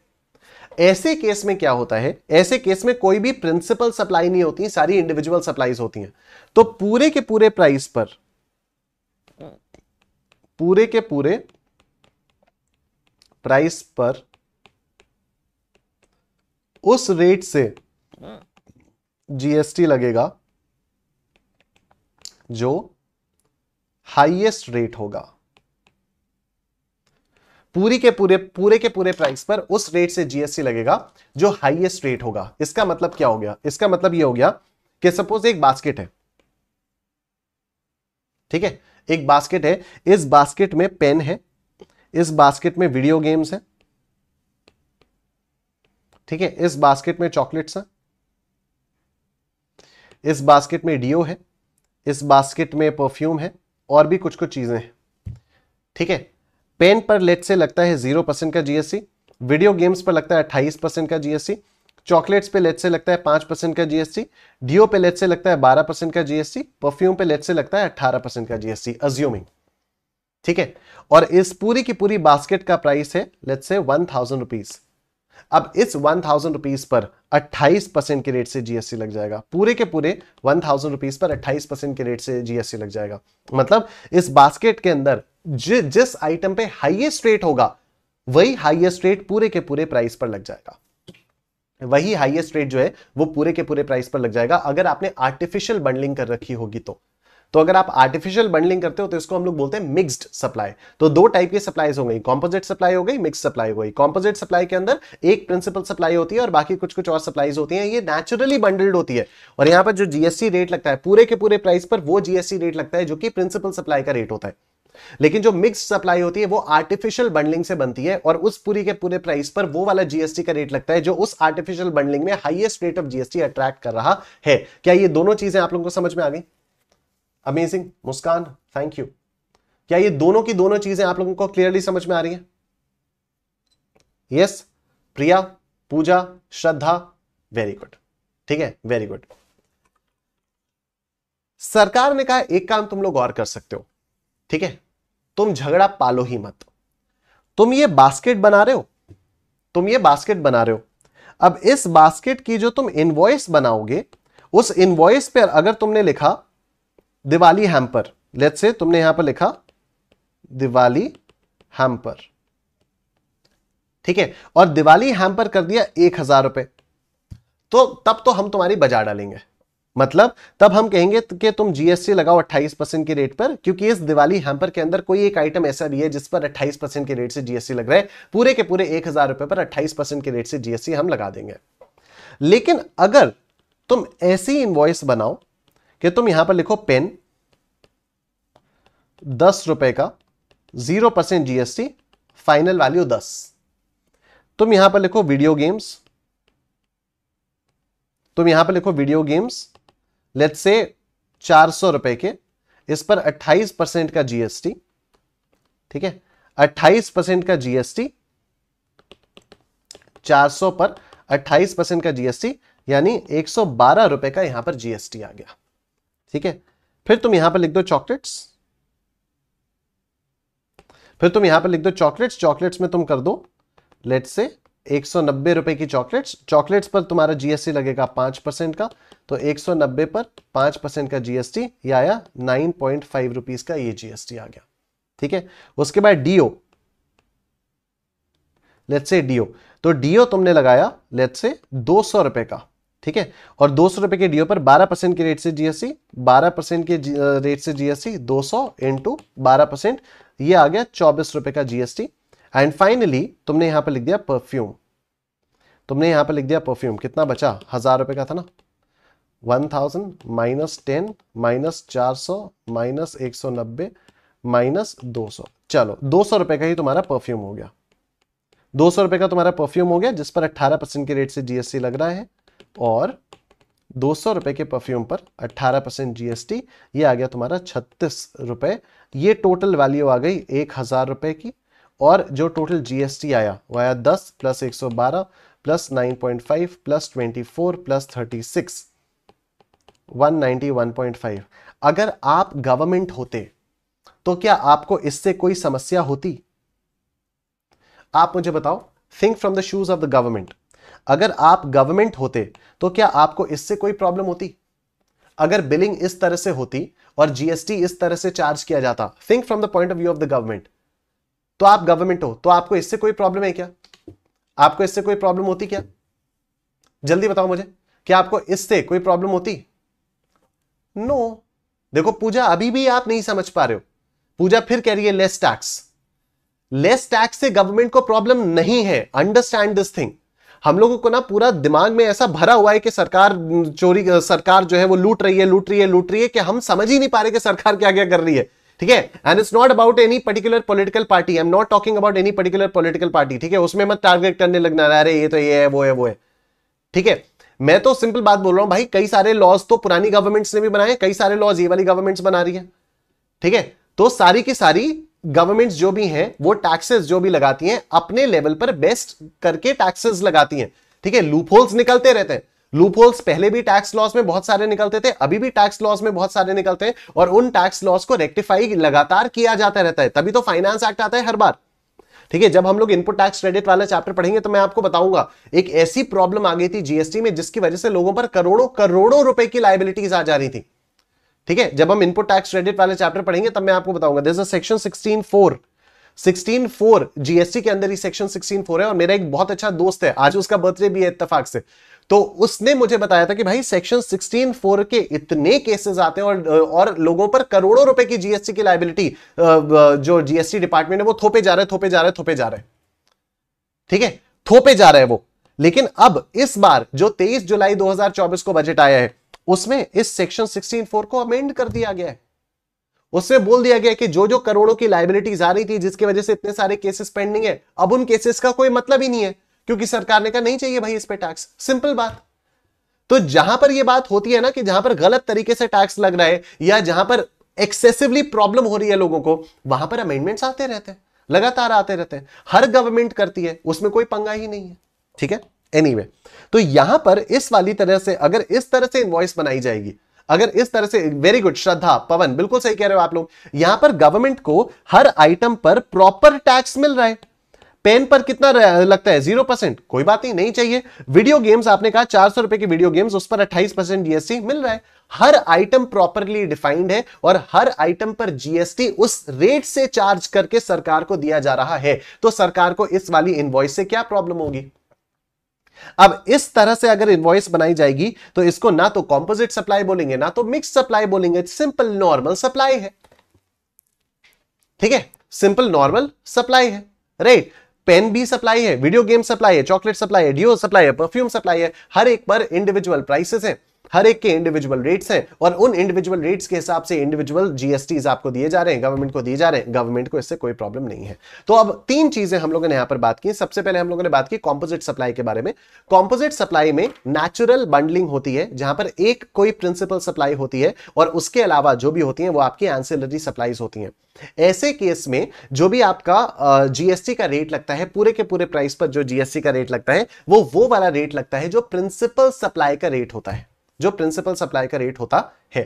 ऐसे केस में क्या होता है ऐसे केस में कोई भी प्रिंसिपल सप्लाई नहीं होती सारी इंडिविजुअल सप्लाईज होती हैं तो पूरे के पूरे प्राइस पर पूरे के पूरे प्राइस पर उस रेट से जीएसटी लगेगा जो हाईएस्ट रेट होगा पूरी के पूरे पूरे के पूरे प्राइस पर उस रेट से जीएसटी लगेगा जो हाईएस्ट रेट होगा इसका मतलब क्या हो गया इसका मतलब ये हो गया कि सपोज एक बास्केट है ठीक है एक बास्केट है इस बास्केट में पेन है इस बास्केट में वीडियो गेम्स है ठीक है इस बास्केट में चॉकलेट्स हैं इस बास्केट में डीओ है इस बास्केट में परफ्यूम है और भी कुछ कुछ चीज़ें हैं ठीक है पेन पर लेट से लगता है जीरो परसेंट का जीएससी वीडियो गेम्स पर लगता है अट्ठाईस परसेंट का जीएससी चॉकलेट्स पे लेट से लगता है पांच परसेंट का जीएससी डीओ पे लेट से लगता है बारह परसेंट का जीएसटी परफ्यूम पे लेट से लगता है अट्ठारह परसेंट का जीएससी अज्यूमिंग ठीक है और इस पूरी की पूरी बास्केट का प्राइस है लेट से वन थाउजेंड रुपीज़ अब इस वन थाउजेंड रुपीज पर अट्ठाईस परसेंट के रेट से जीएसटी लग जाएगा पूरे के पूरे वन थाउजेंड रुपीज पर अट्ठाईस परसेंट के रेट से जीएसटी लग जाएगा मतलब इस बास्केट के अंदर जि, जिस आइटम पे हाइएस्ट रेट होगा वही हाइएस्ट रेट पूरे के पूरे प्राइस पर लग जाएगा वही हाइएस्ट रेट जो है वो पूरे के पूरे प्राइस पर लग जाएगा अगर आपने आर्टिफिशियल बंडलिंग कर रखी होगी तो तो अगर आप आर्टिफिशियल बंडलिंग करते हो तो इसको हम लोग बोलते हैं मिक्सड सप्लाई तो दो टाइप की सप्लाईज हो गई कॉम्पोजिट सप्लाई हो गई मिक्स सप्लाई हो गई कॉम्पोजिट सप्लाई के अंदर एक प्रिंसिपल सप्लाई होती है और बाकी कुछ कुछ और सप्लाईज होती है ये नेचुरली बंडल्ड होती है और यहां पर जो जीएसटी रेट लगता है पूरे के पूरे प्राइस पर वो जीएसटी रेट लगता है जो कि प्रिंसिपल सप्लाई का रेट होता है लेकिन जो मिक्स सप्लाई होती है वो आर्टिफिशियल बंडलिंग से बनती है और उस पूरी के पूरे प्राइस पर वो वाला जीएसटी का रेट लगता है जो उस आर्टिफिशियल बंडलिंग में highest rate of GST attract कर रहा है क्या ये दोनों चीजें आप लोगों को समझ में आ गई अमेजिंग मुस्कान थैंक यू क्या ये दोनों की दोनों चीजें आप लोगों को क्लियरली समझ में आ रही हैं yes yes, Priya Pooja Shraddha very good ठीक है वेरी गुड सरकार ने कहा एक काम तुम लोग और कर सकते हो ठीक है तुम झगड़ा पालो ही मत तुम ये बास्केट बना रहे हो तुम ये बास्केट बना रहे हो अब इस बास्केट की जो तुम इनवॉइस बनाओगे उस इनवॉइस पर अगर तुमने लिखा दिवाली हैम्पर लेट से तुमने यहां पर लिखा दिवाली हैम्पर ठीक है और दिवाली हैम्पर कर दिया एक हजार रुपए तो तब तो हम तुम्हारी बजा डालेंगे मतलब तब हम कहेंगे कि तुम जीएसटी लगाओ 28 परसेंट के रेट पर क्योंकि इस दिवाली हैम्पर के अंदर कोई एक आइटम ऐसा भी है जिस पर 28 परसेंट के रेट से जीएसटी लग रहा है पूरे के पूरे एक हजार रुपए पर 28 परसेंट के रेट से जीएसटी हम लगा देंगे लेकिन अगर तुम ऐसी इन्वॉइस बनाओ कि तुम यहां पर लिखो पेन दस रुपए का zero percent GST final value दस तुम यहां पर लिखो वीडियो गेम्स तुम यहां पर लिखो वीडियो गेम्स लेट से चार सौ रुपए के इस पर अट्ठाईस परसेंट का जीएसटी ठीक है अट्ठाईस परसेंट का जीएसटी चार सौ पर अट्ठाईस परसेंट का जीएसटी यानी एक सौ बारह रुपए का यहां पर जीएसटी आ गया ठीक है फिर तुम यहां पर लिख दो चॉकलेट्स फिर तुम यहां पर लिख दो चॉकलेट्स चॉकलेट्स में तुम कर दो लेट से एक सौ नब्बे रुपए की चॉकलेट्स चॉकलेट्स पर तुम्हारा जीएसटी लगेगा पांच परसेंट का तो एक सौ नब्बे पर पांच परसेंट का जीएसटी आया नाइन पॉइंट फाइव रुपीज का ये जीएसटी आ गया ठीक है उसके बाद डीओ लेट से डीओ तो डीओ तुमने लगाया लेट से दो सौ रुपए का ठीक है और दो सौ रुपए के डीओ पर बारह परसेंट के रेट से जीएसटी बारह परसेंट के रेट से जीएसटी दो सौ इंटू बारह परसेंट यह आ गया चौबीस रुपए का जीएसटी एंड फाइनली तुमने यहां पर लिख दिया परफ्यूम तुमने यहां पर लिख दिया परफ्यूम कितना बचा हजार रुपए का था ना one thousand minus ten minus चार सौ माइनस एक सौ नब्बे माइनस दो सौ चलो दो सौ रुपए का ही तुम्हारा परफ्यूम हो गया दो सौ रुपए का तुम्हारा परफ्यूम हो गया जिस पर अट्ठारह परसेंट के रेट से जीएसटी लग रहा है और दो सौ रुपए के परफ्यूम पर 18 परसेंट जीएसटी ये आ गया तुम्हारा छत्तीस रुपए ये टोटल वैल्यू आ गई एक हज़ार रुपए की और जो टोटल जीएसटी आया वो आया दस प्लस एक सौ बारह plus nine point five plus twenty four plus thirty six one ninety one point five अगर आप गवर्नमेंट होते तो क्या आपको इससे कोई समस्या होती आप मुझे बताओ think from the shoes of the government अगर आप गवर्नमेंट होते तो क्या आपको इससे कोई प्रॉब्लम होती अगर बिलिंग इस तरह से होती और जीएसटी इस तरह से चार्ज किया जाता think from the point of view of the government तो आप गवर्नमेंट हो तो आपको इससे कोई प्रॉब्लम है क्या आपको इससे कोई प्रॉब्लम होती क्या जल्दी बताओ मुझे क्या आपको इससे कोई प्रॉब्लम होती नो no. देखो पूजा अभी भी आप नहीं समझ पा रहे हो पूजा फिर कह रही है लेस टैक्स लेस टैक्स से गवर्नमेंट को प्रॉब्लम नहीं है अंडरस्टैंड दिस थिंग हम लोगों को ना पूरा दिमाग में ऐसा भरा हुआ है कि सरकार चोरी सरकार जो है वो लूट रही है लूट रही है लूट रही है कि हम समझ ही नहीं पा रहे कि सरकार क्या क्या कर रही है ठीक है and it's not about any particular political party I am not talking about any particular political party ठीक है उसमें मत टारगेट करने लगना अरे ये तो ये है वो है वो है ठीक है मैं तो सिंपल बात बोल रहा हूं भाई कई सारे लॉज तो पुरानी गवर्नमेंट्स ने भी बनाए कई सारे लॉज ये वाली गवर्नमेंट्स बना रही है ठीक है तो सारी की सारी गवर्नमेंट्स जो भी हैं वो टैक्सेस जो भी लगाती हैं अपने लेवल पर बेस्ट करके टैक्सेस लगाती हैं ठीक है लूप होल्स निकलते रहते हैं लूप होल्स पहले भी टैक्स लॉस में बहुत सारे निकलते थे अभी भी टैक्स लॉस में बहुत सारे निकलते हैं और उन टैक्स लॉस को रेक्टिफाई लगातार किया जाता रहता है तभी तो फाइनेंस एक्ट आता है हर बार ठीक है जब हम लोग इनपुट टैक्स क्रेडिट वाला चैप्टर पढ़ेंगे तो मैं आपको बताऊंगा एक ऐसी प्रॉब्लम आ गई थी जीएसटी में जिसकी वजह से लोगों पर करोड़ों करोड़ों रुपए की लाइबिलिटीज आ जा रही थी ठीक है जब हम इनपुट टैक्स क्रेडिट वाले चैप्टर पढ़ेंगे तब मैं आपको बताऊंगा this section sixteen four sixteen four GST के अंदर ही सेक्शन सिक्सटीन फोर है और मेरा एक बहुत अच्छा दोस्त है आज उसका बर्थडे भी है इतफाक से तो उसने मुझे बताया था कि भाई सेक्शन सिक्सटीन फोर के इतने केसेस आते हैं और और लोगों पर करोड़ों रुपए की जीएसटी की लाइबिलिटी जो जीएसटी डिपार्टमेंट है वो थोपे जा रहे थोपे जा रहे थोपे जा रहे ठीक है थोपे जा रहे हैं वो लेकिन अब इस बार जो 23 जुलाई 2024 को बजट आया है उसमें इस सेक्शन 164 को अमेंड कर दिया गया है उसमें बोल दिया गया कि जो जो करोड़ों की लाइबिलिटीज आ रही थी जिसकी वजह से इतने सारे केसेस पेंडिंग है अब उन केसेस का कोई मतलब ही नहीं है क्योंकि सरकार ने कहा नहीं चाहिए भाई इस पे टैक्स सिंपल बात तो जहां पर यह बात होती है ना कि जहां पर गलत तरीके से टैक्स लग रहा है या जहां पर एक्सेसिवली प्रॉब्लम हो रही है लोगों को वहां पर अमेंडमेंट्स आते रहते हैं लगातार आते रहते हैं हर गवर्नमेंट करती है उसमें कोई पंगा ही नहीं है ठीक है एनीवे anyway, तो यहां पर इस वाली तरह से अगर इस तरह से इन्वॉइस बनाई जाएगी अगर इस तरह से वेरी गुड श्रद्धा पवन बिल्कुल सही कह रहे हो आप लोग यहां पर गवर्नमेंट को हर आइटम पर प्रॉपर टैक्स मिल रहा है पेन पर कितना लगता है जीरो परसेंट कोई बात नहीं नहीं चाहिए वीडियो गेम्स आपने कहा चार सौ रुपए की वीडियो गेम्स उस पर अट्ठाईस परसेंट जीएसटी मिल रहा है हर आइटम प्रॉपरली डिफाइंड है और हर आइटम पर जीएसटी उस रेट से चार्ज करके सरकार को दिया जा रहा है तो सरकार को इस वाली इन्वॉइस से क्या प्रॉब्लम होगी अब इस तरह से अगर इन्वॉइस बनाई जाएगी तो इसको ना तो कॉम्पोजिट सप्लाई बोलेंगे ना तो मिक्स सप्लाई बोलेंगे सिंपल नॉर्मल सप्लाई है ठीक है सिंपल नॉर्मल सप्लाई है राइट पेन भी सप्लाई है वीडियो गेम सप्लाई है चॉकलेट सप्लाई है डिओ सप्लाई है परफ्यूम सप्लाई है हर एक पर इंडिविजुअल प्राइसेस है हर एक के इंडिविजुअल रेट्स हैं और उन इंडिविजुअल रेट्स के हिसाब से इंडिविजुअल जीएसटीज आपको दिए जा रहे हैं गवर्नमेंट को दिए जा रहे हैं गवर्नमेंट को इससे कोई प्रॉब्लम नहीं है तो अब तीन चीजें हम लोगों ने यहां पर बात की सबसे पहले हम लोगों ने बात की कॉम्पोजिट सप्लाई के बारे में कॉम्पोजिट सप्लाई में नेचुरल बंडलिंग होती है जहां पर एक कोई प्रिंसिपल सप्लाई होती है और उसके अलावा जो भी होती है वो आपकी एंसिलरी सप्लाईज होती हैं ऐसे केस में जो भी आपका जीएसटी का रेट लगता है पूरे के पूरे प्राइस पर जो जीएसटी का रेट लगता है वो वो वाला रेट लगता है जो प्रिंसिपल सप्लाई का रेट होता है जो प्रिंसिपल सप्लाई का रेट होता है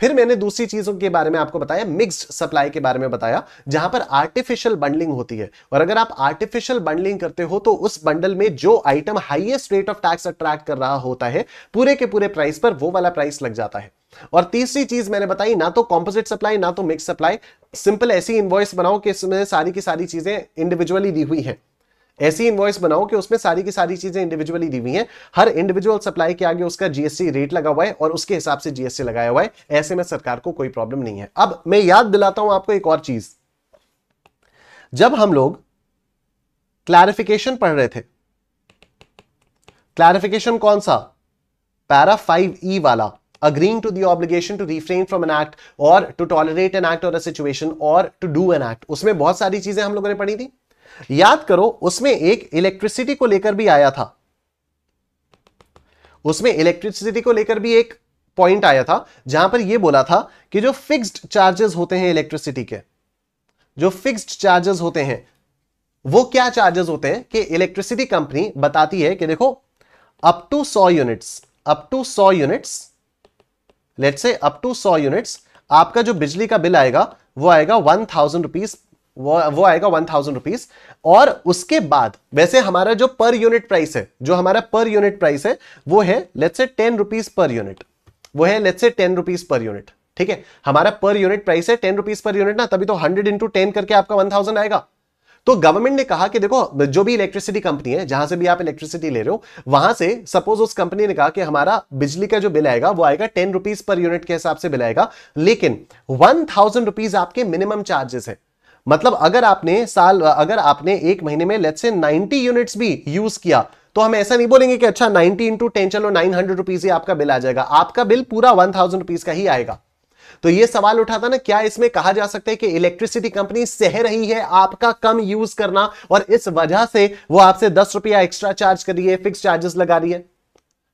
फिर मैंने दूसरी चीजों के बारे में आपको बताया मिक्स्ड सप्लाई के बारे में बताया जहां पर आर्टिफिशियल बंडलिंग होती है और अगर आप आर्टिफिशियल बंडलिंग करते हो तो उस बंडल में जो item highest rate of tax attract कर रहा होता है पूरे के पूरे प्राइस पर वो वाला प्राइस लग जाता है और तीसरी चीज मैंने बताई ना तो कॉम्पोजिट सप्लाई ना तो मिक्स सप्लाई सिंपल ऐसी इनवॉइस बनाओ कि इसमें सारी की सारी चीजें इंडिविजुअली दी हुई है ऐसी इन्वॉइस बनाओ कि उसमें सारी की सारी चीजें इंडिविजुअली दी हुई हैं हर इंडिविजुअल सप्लाई के आगे उसका जीएसटी रेट लगा हुआ है और उसके हिसाब से जीएसटी लगाया हुआ है ऐसे में सरकार को कोई प्रॉब्लम नहीं है अब मैं याद दिलाता हूं आपको एक और चीज जब हम लोग क्लैरिफिकेशन पढ़ रहे थे क्लैरिफिकेशन कौन सा पैरा फाइव ई वाला agreeing to the obligation to refrain from an act or to tolerate an act or a situation or to do an act उसमें बहुत सारी चीजें हम लोगों ने पढ़ी थी याद करो उसमें एक इलेक्ट्रिसिटी को लेकर भी आया था उसमें इलेक्ट्रिसिटी को लेकर भी एक पॉइंट आया था जहां पर यह बोला था कि जो फिक्स्ड चार्जेस होते हैं इलेक्ट्रिसिटी के जो फिक्स्ड चार्जेस होते हैं वो क्या चार्जेस होते हैं कि इलेक्ट्रिसिटी कंपनी बताती है कि देखो up to 100 units up to 100 units लेट से अप टू 100 यूनिट्स आपका जो बिजली का बिल आएगा वो आएगा वन थाउजेंड रुपीज वो वो आएगा वन थाउजेंड रुपीज और उसके बाद वैसे हमारा जो पर यूनिट प्राइस है जो हमारा पर यूनिट प्राइस है वो है let's say ten rupees per unit वो है let's say ten rupees per unit ठीक है हमारा पर यूनिट प्राइस है टेन रुपीज पर यूनिट ना तभी तो हंड्रेड इंटू टेन करके आपका वन थाउजेंड आएगा तो गवर्नमेंट ने कहा कि देखो जो भी इलेक्ट्रिसिटी कंपनी है जहां से भी आप इलेक्ट्रिसिटी ले रहे हो वहां से सपोज उस कंपनी ने कहा कि हमारा बिजली का जो बिल आएगा वो आएगा टेन रुपीज पर यूनिट के हिसाब से बिल आएगा लेकिन वन थाउजेंड रुपीज आपके मिनिमम चार्जेस है मतलब अगर आपने साल अगर आपने एक महीने में लेट से 90 यूनिट्स भी यूज किया तो हम ऐसा नहीं बोलेंगे कि अच्छा 90 इंटू टेन चलो नाइन हंड्रेड रुपीज ही आपका बिल आ जाएगा आपका बिल पूरा वन थाउजेंड रुपीज का ही आएगा तो ये सवाल उठा था ना क्या इसमें कहा जा सकता है कि इलेक्ट्रिसिटी कंपनी सह रही है आपका कम यूज करना और इस वजह से वो आपसे दस रुपया एक्स्ट्रा चार्ज कर रही है फिक्स चार्जेस लगा रही है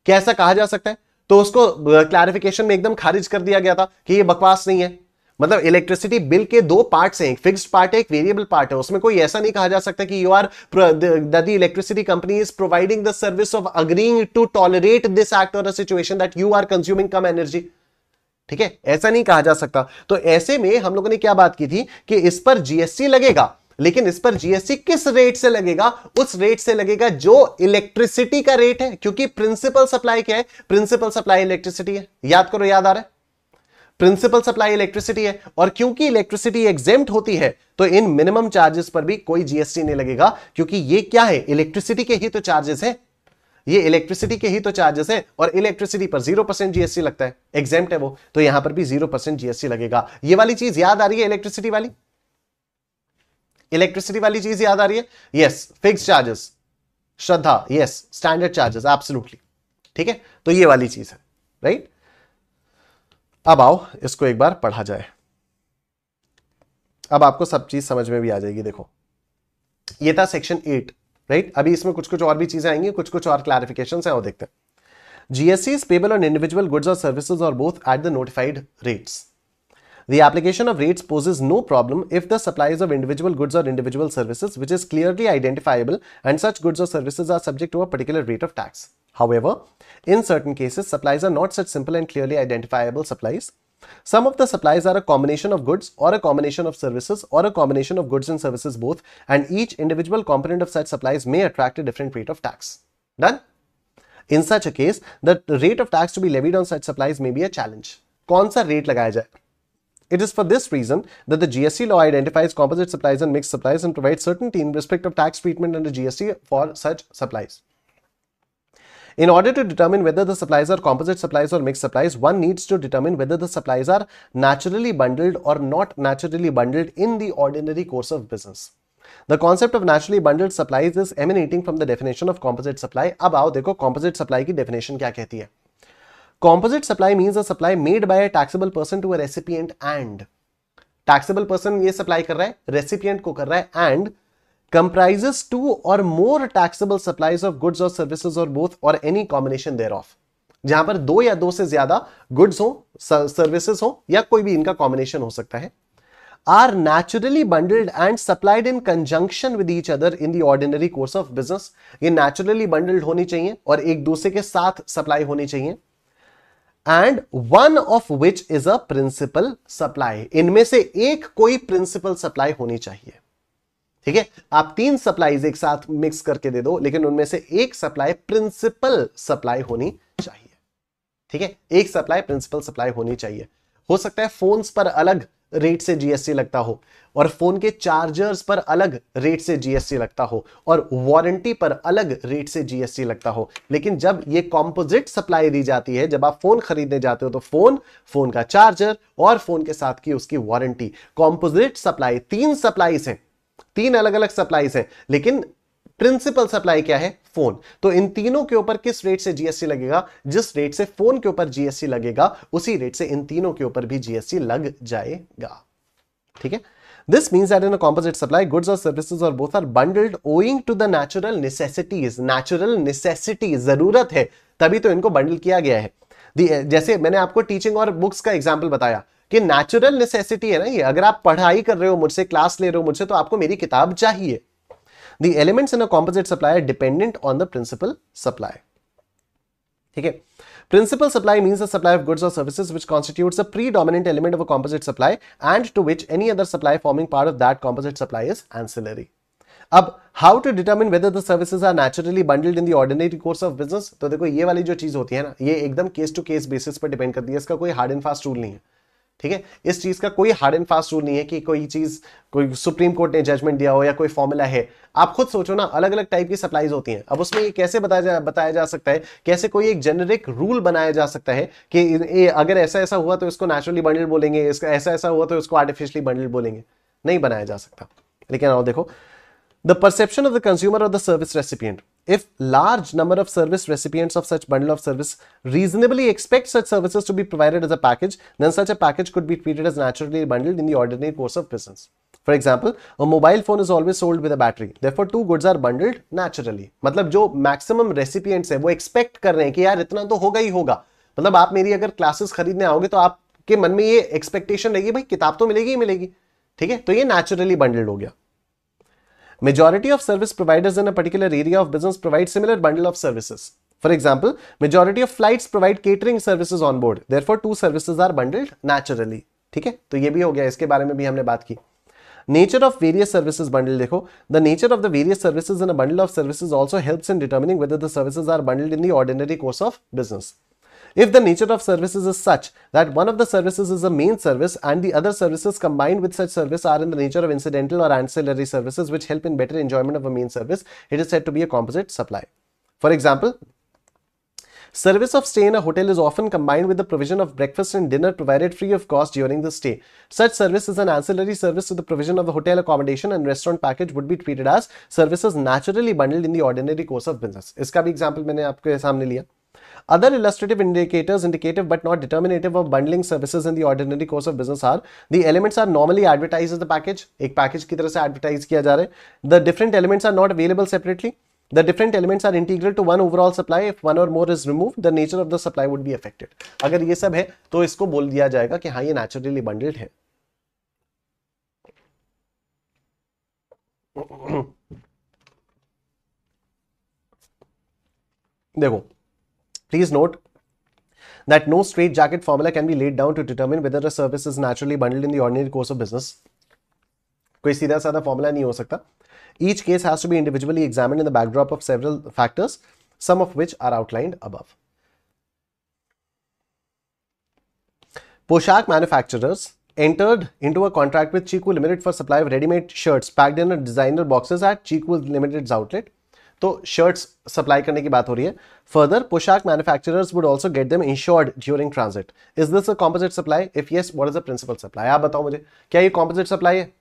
कैसा कहा जा सकता है तो उसको क्लैरिफिकेशन में एकदम खारिज कर दिया गया था कि ये बकवास नहीं है मतलब इलेक्ट्रिसिटी बिल के दो पार्ट्स हैं एक फिक्स्ड पार्ट है एक वेरिएबल पार्ट है उसमें कोई ऐसा नहीं कहा जा सकता कि you are the electricity company is providing the service of agreeing to tolerate this act or situation that you are consuming कम एनर्जी ठीक है ऐसा नहीं कहा जा सकता तो ऐसे में हम लोगों ने क्या बात की थी कि इस पर जीएसटी लगेगा लेकिन इस पर जीएसटी किस रेट से लगेगा उस रेट से लगेगा जो इलेक्ट्रिसिटी का रेट है क्योंकि प्रिंसिपल सप्लाई क्या है प्रिंसिपल सप्लाई इलेक्ट्रिसिटी है याद करो याद आ रहा है प्रिंसिपल सप्लाई इलेक्ट्रिसिटी है और क्योंकि इलेक्ट्रिसिटी एग्जेम्प्ट होती है तो इन मिनिमम चार्जेस पर भी कोई जीएसटी नहीं लगेगा क्योंकि ये क्या है इलेक्ट्रिसिटी के ही तो चार्जेस है ये इलेक्ट्रिसिटी के ही तो चार्जेस है और इलेक्ट्रिसिटी पर जीरो परसेंट जीएसटी लगता है एग्जेम्प्ट है वो तो यहां पर भी जीरो परसेंट जीएसटी लगेगा ये वाली चीज याद आ रही है इलेक्ट्रिसिटी वाली इलेक्ट्रिसिटी वाली चीज याद आ रही है yes fix charges Shraddha yes standard charges absolutely ठीक है तो ये वाली चीज है राइट right? अब आओ इसको एक बार पढ़ा जाए अब आपको सब चीज समझ में भी आ जाएगी देखो ये था सेक्शन एट राइट अभी इसमें कुछ कुछ और भी चीजें आएंगी कुछ कुछ और क्लैरिफिकेशन है वो देखते हैं GST payable on individual goods और services or both at the notified rates The application of rates poses no problem if the supplies of individual goods or individual services which is clearly identifiable and such goods or services are subject to a particular rate of tax. However, in certain cases, supplies are not such simple and clearly identifiable supplies. Some of the supplies are a combination of goods or a combination of services or a combination of goods and services both and each individual component of such supplies may attract a different rate of tax. Done? In such a case, the rate of tax to be levied on such supplies may be a challenge. कौन सा rate लगाया जाए it is for this reason that the GST law identifies composite supplies and mixed supplies and provides certainty in respect of tax treatment under GST for such supplies. In order to determine whether the supplies are composite supplies or mixed supplies, one needs to determine whether the supplies are naturally bundled or not naturally bundled in the ordinary course of business. The concept of naturally bundled supplies is emanating from the definition of composite supply. अब आओ देखो composite supply की definition क्या कहती है. Composite supply means supply made by taxable person to a recipient and taxable person ये supply कर रहा है रेसिपियंट को कर रहा है and comprises two or more taxable supplies of goods और services or both or any combination thereof जहां पर दो या दो से ज्यादा गुड्स हो सर्विसेज हो या कोई भी इनका कॉम्बिनेशन हो सकता है are naturally bundled and supplied in conjunction with each other in the ordinary course of business ये नेचुरली बंडल्ड होनी चाहिए और एक दूसरे के साथ सप्लाई होनी चाहिए and one of which is a principal supply इनमें से एक कोई प्रिंसिपल सप्लाई होनी चाहिए ठीक है आप तीन सप्लाईज एक साथ मिक्स करके दे दो लेकिन उनमें से एक सप्लाई प्रिंसिपल सप्लाई होनी चाहिए ठीक है एक सप्लाई प्रिंसिपल सप्लाई होनी चाहिए हो सकता है फोन्स पर अलग रेट से जीएसटी लगता हो और फोन के चार्जर्स पर अलग रेट से जीएसटी लगता हो और वारंटी पर अलग रेट से जीएसटी लगता हो लेकिन जब ये कॉम्पोजिट सप्लाई दी जाती है जब आप फोन खरीदने जाते हो तो फोन फोन का चार्जर और फोन के साथ की उसकी वारंटी कॉम्पोजिट सप्लाई तीन सप्लाईज हैं तीन अलग अलग सप्लाईज हैं लेकिन प्रिंसिपल सप्लाई क्या है फोन तो इन तीनों के ऊपर किस रेट से जीएसटी लगेगा जिस रेट से फोन के ऊपर जीएसटी लगेगा उसी रेट से इन तीनों के ऊपर भी जीएसटी लग जाएगा ठीक है This means that in a composite supply, goods or services or both are bundled owing to the natural necessities. Natural necessity जरूरत है तभी तो इनको बंडल किया गया है जैसे मैंने आपको टीचिंग और बुक्स का एग्जाम्पल बताया कि नेचुरल नेसेसिटी है ना ये अगर आप पढ़ाई कर रहे हो मुझसे क्लास ले रहे हो मुझसे तो आपको मेरी किताब चाहिए the elements in a composite supply are dependent on the principal supply. Okay. Principal supply means the supply of goods or services which constitutes a predominant element of a composite supply and to which any other supply forming part of that composite supply is ancillary. अब how to determine whether the services are naturally bundled in the ordinary course of business तो देखो ये वाली जो चीज होती है ना ये एकदम केस टू केस बेसिस पर डिपेंड करती है इसका कोई हार्ड एंड फास्ट रूल नहीं है ठीक है इस चीज का कोई हार्ड एंड फास्ट रूल नहीं है कि कोई चीज कोई सुप्रीम कोर्ट ने जजमेंट दिया हो या कोई फॉर्मूला है आप खुद सोचो ना अलग अलग टाइप की सप्लाईज होती हैं अब उसमें ये कैसे बताया जा बताया जा सकता है कैसे कोई एक जेनरिक रूल बनाया जा सकता है कि ए, अगर ऐसा ऐसा हुआ तो इसको नेचुरली बंडल बोलेंगे इसका ऐसा ऐसा हुआ तो इसको आर्टिफिशियली बंडल बोलेंगे नहीं बनाया जा सकता लेकिन और देखो the perception of the consumer of the service recipient if large number of service recipients of such bundle of service reasonably expect such services to be provided as a package, then such a package could be treated as naturally bundled in the ordinary course of business. For example, a mobile phone is always sold with a battery. Therefore, two goods are bundled naturally. मतलब जो maximum recipients है वो expect कर रहे हैं कि यार इतना तो होगा ही होगा मतलब आप मेरी अगर क्लासेस खरीदने आओगे तो आपके मन में ये एक्सपेक्टेशन रहेगी भाई किताब तो मिलेगी ही मिलेगी ठीक है तो ये नेचुरली बंडल्ड हो गया majority of service providers in a particular area of business provide similar bundle of services. For example, majority of flights provide catering services on board. Therefore, two services are bundled naturally. ठीक है? ये भी हो गया. इसके बारे में भी हमने बात की. Nature of various services bundle देखो. The nature of the various services in a bundle of services also helps in determining whether the services are bundled in the ordinary course of business. If the nature of services is such that one of the services is a main service and the other services combined with such service are in the nature of incidental or ancillary services which help in better enjoyment of a main service, it is said to be a composite supply. For example, Service of stay in a hotel is often combined with the provision of breakfast and dinner provided free of cost during the stay. Such service is an ancillary service to the provision of the hotel accommodation and restaurant package would be treated as services naturally bundled in the ordinary course of business. इसका भी example मैंने आपके सामने लिया. Other illustrative indicators indicative but not determinative of bundling services in the ordinary course of business are the elements are normally advertised as the package. ek package ki tarah se advertise kiya ja raha hai The different elements are not available separately. The different elements are integral to one overall supply. If one or more is removed, the nature of the supply would be affected. agar ye sab hai to isko bol diya jayega ki ha ye naturally bundled hai देखो Please note that no straight jacket formula can be laid down to determine whether a service is naturally bundled in the ordinary course of business. कोई सीधा साधा formula नहीं हो सकता Each case has to be individually examined in the backdrop of several factors, some of which are outlined above. Poshak manufacturers entered into a contract with Chiku Limited for supply of ready-made shirts packed in designer boxes at Chiku Limited's outlet. तो shirts supply करने की बात हो रही है further पोशाक manufacturers would also get them insured during transit is this a composite supply if yes what is the principal supply आप बताओ मुझे क्या ये कॉम्पोजिट सप्लाई है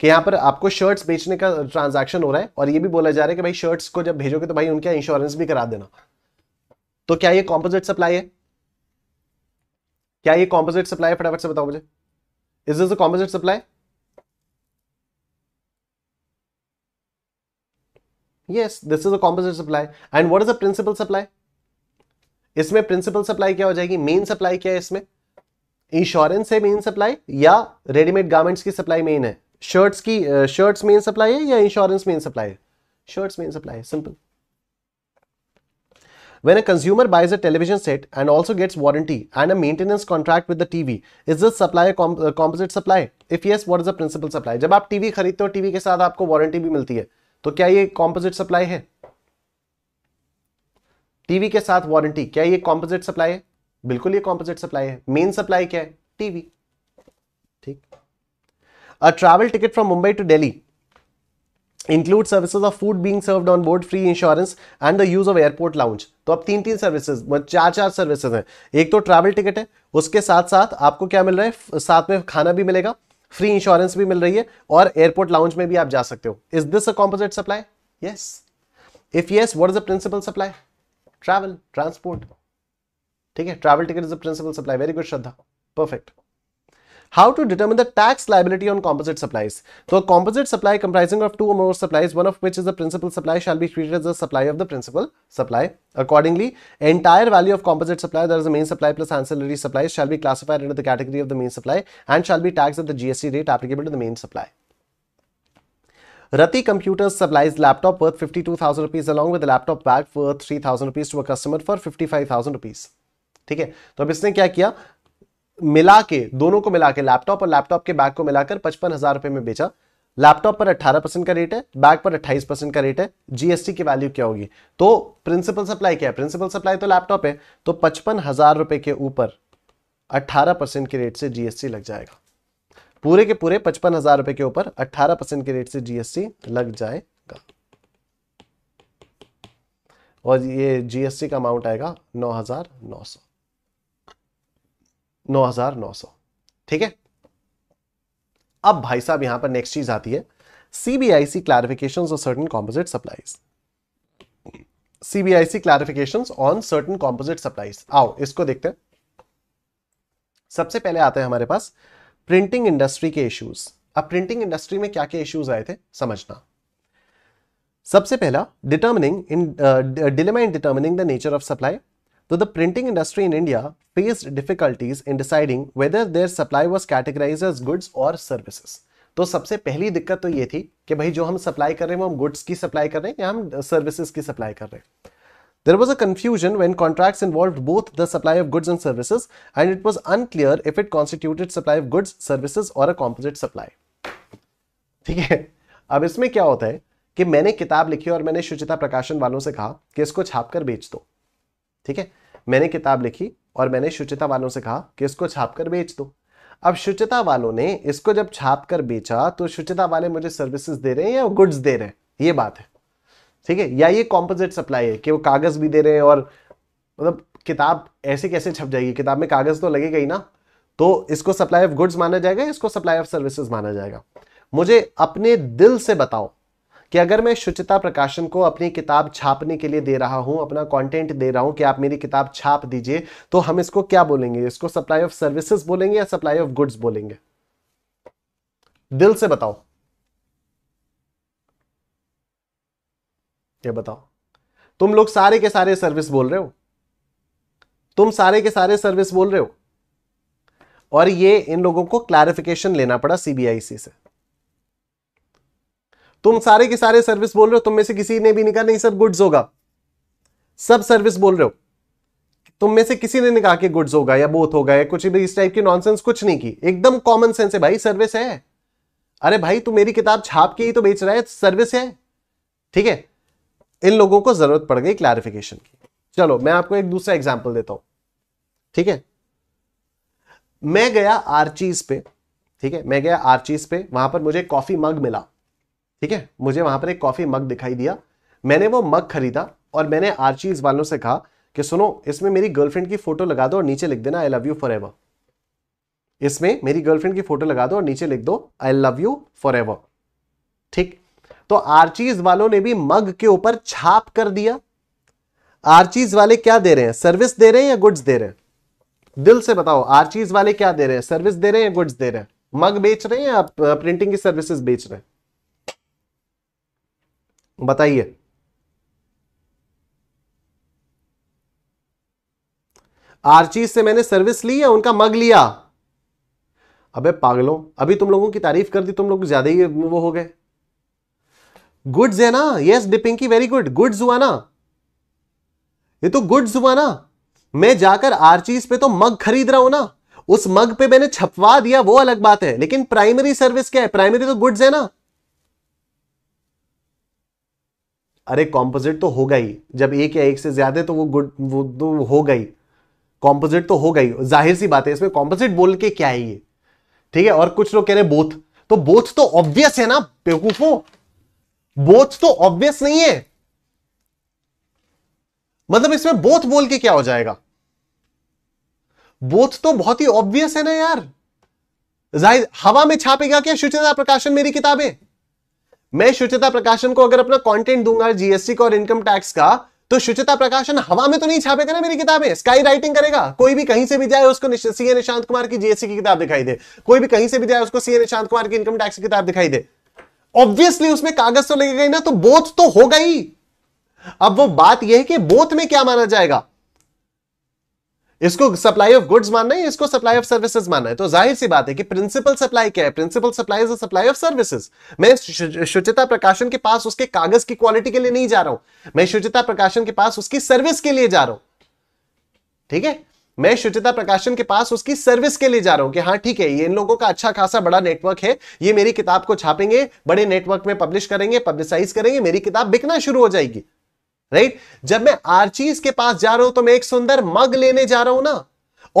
कि यहाँ पर आपको शर्ट्स बेचने का ट्रांजैक्शन हो रहा है और ये भी बोला जा रहा है कि भाई शर्ट्स को जब भेजोगे तो भाई उनका इंश्योरेंस भी करा देना तो क्या ये कॉम्पोजिट सप्लाई है क्या ये कॉम्पोजिट सप्लाई है फटाफट से बताओ मुझे is this a composite supply yes this is a composite supply and what is the principal supply इसमें प्रिंसिपल सप्लाई क्या हो जाएगी मेन सप्लाई क्या है इसमें इंश्योरेंस है मेन सप्लाई या रेडीमेड गारमेंट्स की सप्लाई मेन है शर्ट्स की शर्ट्स मेन सप्लाई है या इंश्योरेंस मेन सप्लाई है shirts main supply simple when a consumer buys a television set and also gets warranty and a maintenance contract with the tv is this supply a, comp a composite supply if yes what is the principal supply jab aap tv khareedte ho tv ke sath aapko warranty bhi milti hai तो क्या ये composite supply है TV के साथ warranty क्या ये composite supply है बिल्कुल ये कॉम्पोजिट सप्लाई है मेन सप्लाई क्या है टीवी ठीक a travel ticket from Mumbai to Delhi include services of food being served on board free insurance and the use of airport lounge तो अब तीन तीन सर्विसेज चार चार सर्विसेज हैं एक तो ट्रैवल टिकट है उसके साथ साथ आपको क्या मिल रहा है साथ में खाना भी मिलेगा फ्री इंश्योरेंस भी मिल रही है और एयरपोर्ट लाउंज में भी आप जा सकते हो is this a composite supply yes if yes what is the principal supply travel transport ठीक है travel ticket is the principal supply very good Shraddha perfect How to determine the tax liability on composite supplies? So a composite supply comprising of two or more supplies, one of which is the principal supply, shall be treated as a supply of the principal supply. Accordingly, entire value of composite supply, that is the main supply plus ancillary supplies, shall be classified under the category of the main supply and shall be taxed at the GST rate applicable to the main supply. Rati Computers supplies laptop worth 52,000 rupees along with a laptop bag worth 3,000 rupees to a customer for 55,000 rupees. ठीक है तो अब इसने क्या किया मिला के दोनों को मिला के लैपटॉप और लैपटॉप के बैग को मिलाकर पचपन हजार रुपए में बेचा लैपटॉप पर 18 परसेंट का रेट है बैग पर 28 परसेंट का रेट है जीएसटी की वैल्यू क्या होगी तो प्रिंसिपल सप्लाई क्या है प्रिंसिपल सप्लाई तो लैपटॉप है तो पचपन हजार रुपए के ऊपर 18 परसेंट के रेट से जीएसटी लग जाएगा पूरे के पूरे पचपन हजार रुपए के ऊपर 18 परसेंट के रेट से जीएसटी लग जाएगा और ये जीएसटी का अमाउंट आएगा नौ हजार नौ सौ 9900 ठीक है अब भाई साहब यहां पर नेक्स्ट चीज आती है CBIC clarification of certain composite supplies CBIC clarification on certain composite supplies आओ इसको देखते हैं सबसे पहले आते हैं हमारे पास प्रिंटिंग इंडस्ट्री के इश्यूज अब प्रिंटिंग इंडस्ट्री में क्या क्या इश्यूज आए थे समझना सबसे पहला determining in dilemma in determining the nature of supply Though तो the printing industry in India faced difficulties in deciding whether their supply was categorized as goods or तो सबसे पहली दिक्कत तो ये थी कि भाई जो हम सप्लाई कर रहे हैं वो हम गुड्स की सप्लाई कर रहे हैं या हम सर्विसेज uh, की सप्लाई कर रहे हैं there was a confusion when contract involve both the supply of goods and services and it was unclear if it constituted supply of goods services or a composite supply ठीक है अब इसमें क्या होता है कि मैंने किताब लिखी और मैंने शुचिता प्रकाशन वालों से कहा कि इसको छाप कर बेच दो ठीक है मैंने किताब लिखी और मैंने शुचिता वालों से कहा कि इसको छाप कर बेच दो अब शुचिता वालों ने इसको जब छाप कर बेचा तो शुचिता वाले मुझे सर्विसेज दे रहे हैं या गुड्स दे रहे हैं ये बात है ठीक है या ये कॉम्पोजिट सप्लाई है कि वो कागज़ भी दे रहे हैं और मतलब किताब ऐसे कैसे छप जाएगी किताब में कागज़ तो लगेगा ही ना तो इसको सप्लाई ऑफ गुड्स माना जाएगा इसको सप्लाई ऑफ सर्विसेज माना जाएगा मुझे अपने दिल से बताओ कि अगर मैं शुचिता प्रकाशन को अपनी किताब छापने के लिए दे रहा हूं अपना कंटेंट दे रहा हूं कि आप मेरी किताब छाप दीजिए तो हम इसको क्या बोलेंगे इसको सप्लाई ऑफ सर्विसेज बोलेंगे या सप्लाई ऑफ गुड्स बोलेंगे दिल से बताओ ये बताओ तुम लोग सारे के सारे सर्विस बोल रहे हो तुम सारे के सारे सर्विस बोल रहे हो और ये इन लोगों को क्लैरिफिकेशन लेना पड़ा सीबीआईसी से तुम सारे के सारे सर्विस बोल रहे हो तुम में से किसी ने भी नहीं कहा नहीं सर गुड्स होगा सब सर्विस बोल रहे हो तुम में से किसी ने कहा कि गुड्स होगा या बोथ होगा या कुछ भी इस टाइप की नॉनसेंस कुछ नहीं की एकदम कॉमन सेंस है भाई सर्विस है अरे भाई तू मेरी किताब छाप के ही तो बेच रहा है सर्विस है ठीक है इन लोगों को जरूरत पड़ गई क्लैरिफिकेशन की चलो मैं आपको एक दूसरा एग्जाम्पल देता हूं ठीक है मैं गया आर्चीज पे ठीक है मैं गया आर्चीज पे वहां पर मुझे कॉफी मग मिला ठीक है मुझे वहां पर एक कॉफी मग दिखाई दिया मैंने वो मग खरीदा और मैंने आर्चीज वालों से कहा कि सुनो इसमें मेरी गर्लफ्रेंड की फोटो लगा दो और नीचे लिख देना I love you forever इसमें मेरी गर्लफ्रेंड की फोटो लगा दो और नीचे लिख दो I love you forever ठीक तो आर्चीज वालों ने भी मग के ऊपर छाप कर दिया आर्चीज वाले क्या दे रहे हैं सर्विस दे रहे हैं या गुड्स दे रहे हैं दिल से बताओ आर्चीज वाले क्या दे रहे हैं सर्विस दे रहे हैं या गुड्स दे रहे हैं मग बेच रहे हैं या प्रिंटिंग की सर्विसेज बेच रहे हैं बताइए आर्चीज से मैंने सर्विस ली या उनका मग लिया अबे पागलों अभी तुम लोगों की तारीफ कर दी तुम लोग ज्यादा ही वो हो गए गुड्स है ना यस डिपिंकी वेरी गुड गुड्स हुआ ना ये तो गुड्स हुआ ना मैं जाकर आरचीज पे तो मग खरीद रहा हूं ना उस मग पे मैंने छपवा दिया वो अलग बात है लेकिन प्राइमरी सर्विस क्या है प्राइमरी तो गुड्स है ना अरे कॉम्पोजिट तो होगा ही जब एक या एक से ज्यादा तो वो गुड वो तो होगा गई कॉम्पोजिट तो होगा ही जाहिर सी बात है इसमें कॉम्पोजिट बोल के क्या है ये ठीक है और कुछ लोग कह रहे बोथ तो बोथ तो ऑब्वियस है ना बेवकूफो बोथ तो ऑब्वियस नहीं है मतलब इसमें बोथ बोल के क्या हो जाएगा बोथ तो बहुत ही ऑब्वियस है ना यार जाहिर हवा में छापेगा क्या शुचिता प्रकाशन मेरी किताबें मैं शुचिता प्रकाशन को अगर अपना कंटेंट दूंगा जीएसटी का और इनकम टैक्स का तो शुचिता प्रकाशन हवा में तो नहीं छापेगा ना मेरी किताबें स्काई राइटिंग करेगा कोई भी कहीं से भी जाए उसको सीए निशांत कुमार की जीएससी की किताब दिखाई दे कोई भी कहीं से भी जाए उसको सीए निशांत कुमार की इनकम टैक्स की किताब दिखाई दे ऑब्वियसली उसमें कागज तो लगेगा ना तो बोथ तो होगा ही अब वो बात यह है कि बोथ में क्या माना जाएगा इसको सप्लाई ऑफ गुड्स मानना है इसको सप्लाई ऑफ सर्विसेज मानना है तो जाहिर सी बात है कि प्रिंसिपल सप्लाई क्या है principal supply supply of services मैं शुचिता प्रकाशन के पास उसके कागज की क्वालिटी के लिए नहीं जा रहा हूं मैं शुचिता प्रकाशन के पास उसकी सर्विस के लिए जा रहा हूं ठीक है मैं शुचिता प्रकाशन के पास उसकी सर्विस के लिए जा रहा हूं कि हाँ ठीक है ये इन लोगों का अच्छा खासा बड़ा नेटवर्क है ये मेरी किताब को छापेंगे बड़े नेटवर्क में पब्लिश करेंगे पब्लिसाइज करेंगे मेरी किताब बिकना शुरू हो जाएगी राइट जब मैं आर्चीज के पास जा रहा हूं तो मैं एक सुंदर मग लेने जा रहा हूं ना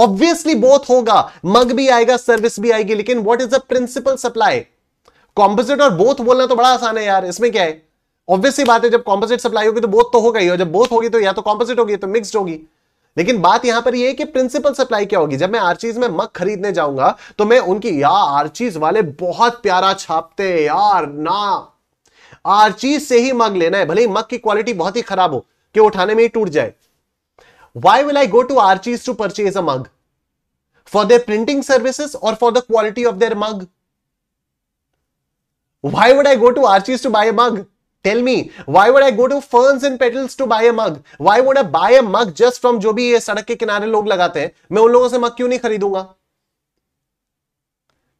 ऑब्वियसली बोथ होगा मग भी आएगा सर्विस भी आएगी लेकिन what is the principal supply composite or both बोलना तो बड़ा आसान है यार इसमें क्या है ऑब्वियसली बात है जब कॉम्पोजिट सप्लाई होगी तो बोथ तो होगा ही और जब बोथ होगी तो या तो कॉम्पोजिट होगी तो मिक्सड होगी लेकिन बात यहां पर यह है कि प्रिंसिपल सप्लाई क्या होगी जब मैं आर्चीज में मग खरीदने जाऊंगा तो मैं उनकी या आर्चीज वाले बहुत प्यारा छापते यार ना आर्चीज से ही मग लेना है भले ही मग की क्वालिटी बहुत ही खराब हो कि उठाने में ही टूट जाए why will I go to Archies to purchase a mug for their printing services or for the quality of their mug why would i go to archie's to buy a mug tell me why would i go to ferns and petals to buy a mug why would i buy a mug just from जो भी ये सड़क के किनारे लोग लगाते हैं मैं उन लोगों से मग क्यों नहीं खरीदूंगा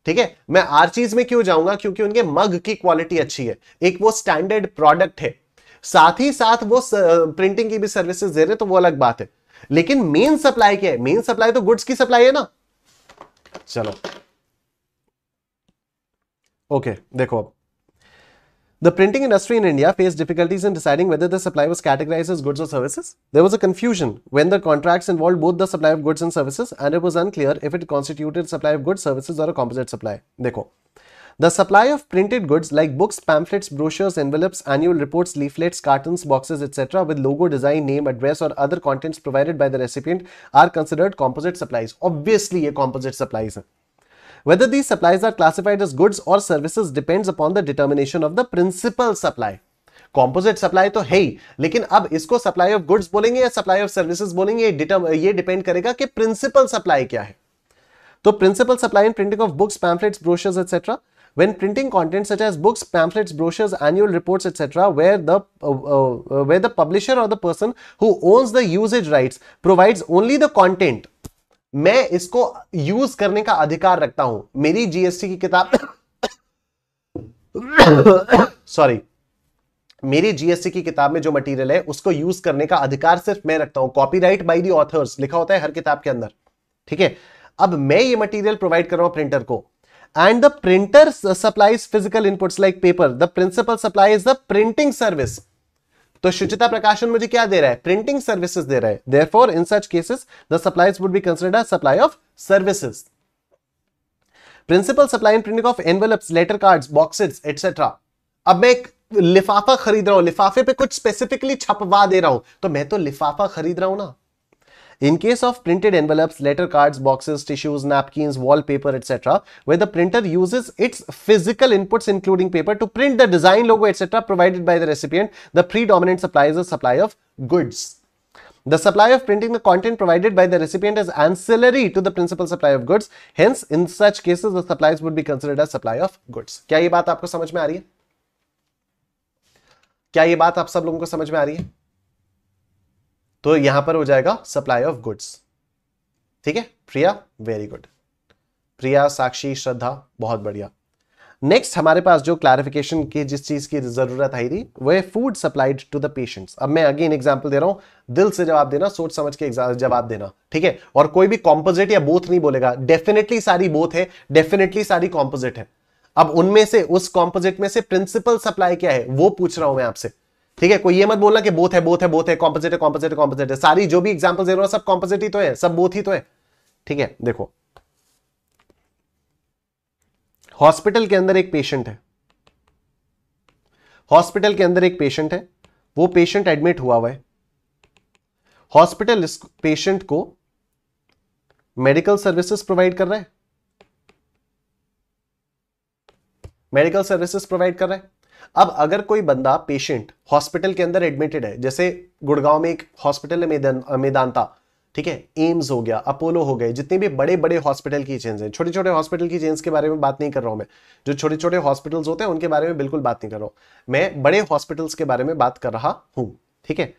ठीक है मैं आर्चीज में क्यों जाऊंगा क्योंकि उनके मग की क्वालिटी अच्छी है एक वो स्टैंडर्ड प्रोडक्ट है साथ ही साथ वो प्रिंटिंग की भी सर्विसेज दे रहे तो वो अलग बात है लेकिन मेन सप्लाई क्या है मेन सप्लाई तो गुड्स की सप्लाई है ना चलो ओके देखो अब The printing industry in India faced difficulties in deciding whether the supply was categorized as goods or services. There was a confusion when the contracts involved both the supply of goods and services, and it was unclear if it constituted supply of goods, services, or a composite supply. Dekho. The supply of printed goods like books, pamphlets, brochures, envelopes, annual reports, leaflets, cartons, boxes, etc., with logo, design, name, address, or other contents provided by the recipient are considered composite supplies. Obviously, a composite supplies. Whether these supplies are classified as goods or services depends upon the determination of the principal supply. Composite supply तो है ही लेकिन अब इसको supply of goods बोलेंगे या supply of services बोलेंगे depend depend करेगा कि the principal supply है तो principal supply in printing of books pamphlets brochures etcetera when printing content such as books pamphlets brochures annual reports etc where the uh, uh, where the publisher or the person who owns the usage rights provides only the content मैं इसको use करने का अधिकार रखता हूं मेरी GST की किताब सॉरी मेरी जीएसटी की किताब में जो मटेरियल है उसको यूज करने का अधिकार सिर्फ मैं रखता हूं कॉपीराइट बाय दी ऑथर्स लिखा होता है हर किताब के अंदर ठीक है अब मैं ये मटेरियल प्रोवाइड कर रहा हूं प्रिंटर को the printer supplies physical inputs like paper the principal supply is the printing service तो शुचिता प्रकाशन मुझे क्या दे रहा है प्रिंटिंग सर्विसेज दे रहा है for in such cases the supplies would be consider supply of services principal supply and printing of envelopes letter cards boxes etcetera अब मैं एक लिफाफा खरीद रहा हूं लिफाफे पे कुछ स्पेसिफिकली छपवा दे रहा हूं तो मैं तो लिफाफा खरीद रहा हूं ना In case of printed envelopes, letter cards, boxes, tissues, napkins, wallpaper, etc., where the printer uses its physical inputs including paper to print the design logo, etc., provided by the recipient, the predominant supply is the supply of goods. The supply of printing the content provided by the recipient is ancillary to the principal supply of goods. Hence, in such cases, the supplies would be considered as supply of goods. क्या ये बात आपको समझ में आ रही है क्या ये बात आप सब लोगों को समझ में आ रही है तो यहां पर हो जाएगा सप्लाई ऑफ गुड्स ठीक है प्रिया वेरी गुड प्रिया साक्षी श्रद्धा बहुत बढ़िया नेक्स्ट हमारे पास जो क्लैरिफिकेशन की जिस चीज़ की ज़रूरत आई थी वह food supplied to the patients अब मैं अगेन एग्जांपल दे रहा हूं दिल से जवाब देना सोच समझ के जवाब देना ठीक है और कोई भी कॉम्पोजिट या बोथ नहीं बोलेगा डेफिनेटली सारी बोथ है डेफिनेटली सारी कॉम्पोजिट है अब उनमें से उस कॉम्पोजिट में से प्रिंसिपल सप्लाई क्या है वो पूछ रहा हूं मैं आपसे ठीक है कोई ये मत बोलना कि बोथ है बोथ है बोथ है कॉम्पोजिट है कॉम्पोजिट है कॉम्पोजिट है सारी जो भी एग्जाम्पल दे रहा सब कॉम्पोजिट ही तो है सब बोथ ही तो है ठीक है देखो हॉस्पिटल के अंदर एक पेशेंट है हॉस्पिटल के अंदर एक पेशेंट है वो पेशेंट एडमिट हुआ हुआ है हॉस्पिटल इस पेशेंट को मेडिकल सर्विसेज प्रोवाइड कर रहा है मेडिकल सर्विसेज प्रोवाइड कर रहा है अब अगर कोई बंदा पेशेंट हॉस्पिटल के अंदर एडमिटेड है जैसे गुड़गांव में एक हॉस्पिटल है मेदांता ठीक है एम्स हो गया अपोलो हो गए जितने भी बड़े बड़े हॉस्पिटल की चेंज हैं छोटे छोटे हॉस्पिटल की चेंज के बारे में बात नहीं कर रहा हूं मैं जो छोटे छोटे हॉस्पिटल्स होते हैं उनके बारे में बिल्कुल बात नहीं कर रहा हूं मैं बड़े हॉस्पिटल्स के बारे में बात कर रहा हूं ठीक है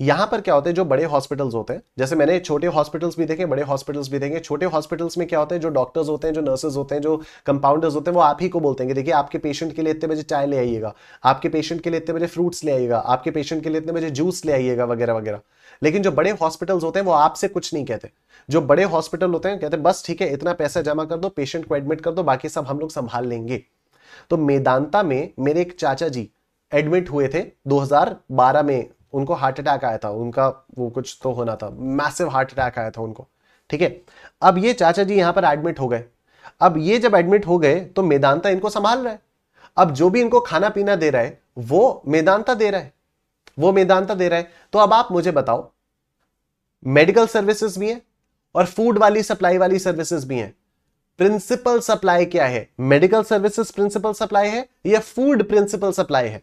यहां पर क्या होता है जो बड़े हॉस्पिटल्स होते हैं जैसे मैंने छोटे हॉस्पिटल्स भी देखे बड़े हॉस्पिटल्स भी देखे छोटे हॉस्पिटल्स में क्या होते हैं जो डॉक्टर्स होते हैं जो नर्सेज होते हैं जो कंपाउंडर्स होते हैं वो आप ही को बोलते हैं देखिए आपके पेशेंट के लिए इतने बजे चाय ले आइएगा आपके पेशेंट के लिए इतने बजे फ्रूट्स ले आइएगा आपके पेशेंट के लिए इतने बजे जूस ले आइएगा वगैरह वगैरह लेकिन जो बड़े हॉस्पिटल्स होते हैं वो आपसे कुछ नहीं कहते जो बड़े हॉस्पिटल होते हैं कहते हैं बस ठीक है इतना पैसा जमा कर दो पेशेंट को एडमिट कर दो बाकी सब हम लोग संभाल लेंगे तो मेदांता में मेरे एक चाचा जी एडमिट हुए थे 2012 में उनको हार्ट अटैक आया था उनका वो कुछ तो होना था मैसिव हार्ट अटैक आया था उनको ठीक है अब ये चाचा जी यहाँ पर एडमिट हो गए अब ये जब एडमिट हो गए तो मेदांता इनको संभाल रहा है अब जो भी इनको खाना पीना दे रहा है वो मेदांता दे रहा है वो मेदांता दे रहा है तो अब आप मुझे बताओ मेडिकल सर्विसेज भी है और फूड वाली सप्लाई वाली सर्विसेज भी है प्रिंसिपल सप्लाई क्या है मेडिकल सर्विसेज प्रिंसिपल सप्लाई है या फूड प्रिंसिपल सप्लाई है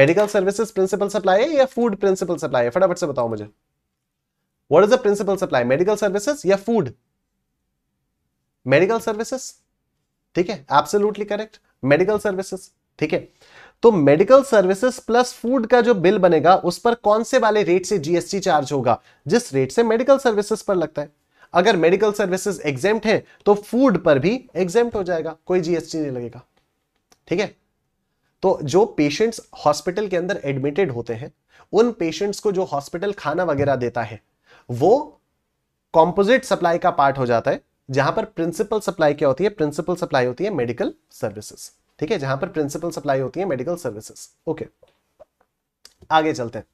मेडिकल सर्विसेज प्रिंसिपल सप्लाई है या फूड प्रिंसिपल सप्लाई है फटाफट से बताओ मुझे what is the principal supply medical services या फूड मेडिकल सर्विसेज ठीक है एब्सोल्युटली करेक्ट मेडिकल सर्विसेज ठीक है तो मेडिकल सर्विसेज प्लस फूड का जो बिल बनेगा उस पर कौन से वाले रेट से जीएसटी चार्ज होगा जिस रेट से मेडिकल सर्विसेज पर लगता है अगर मेडिकल सर्विसेज एग्जेम्प्ट है तो फूड पर भी एग्जेम्प्ट हो जाएगा कोई जीएसटी नहीं लगेगा ठीक है तो जो पेशेंट्स हॉस्पिटल के अंदर एडमिटेड होते हैं उन पेशेंट्स को जो हॉस्पिटल खाना वगैरह देता है वो कॉम्पोजिट सप्लाई का पार्ट हो जाता है जहां पर प्रिंसिपल सप्लाई क्या होती है प्रिंसिपल सप्लाई होती है मेडिकल सर्विसेज ठीक है जहां पर प्रिंसिपल सप्लाई होती है मेडिकल सर्विसेज ओके आगे चलते हैं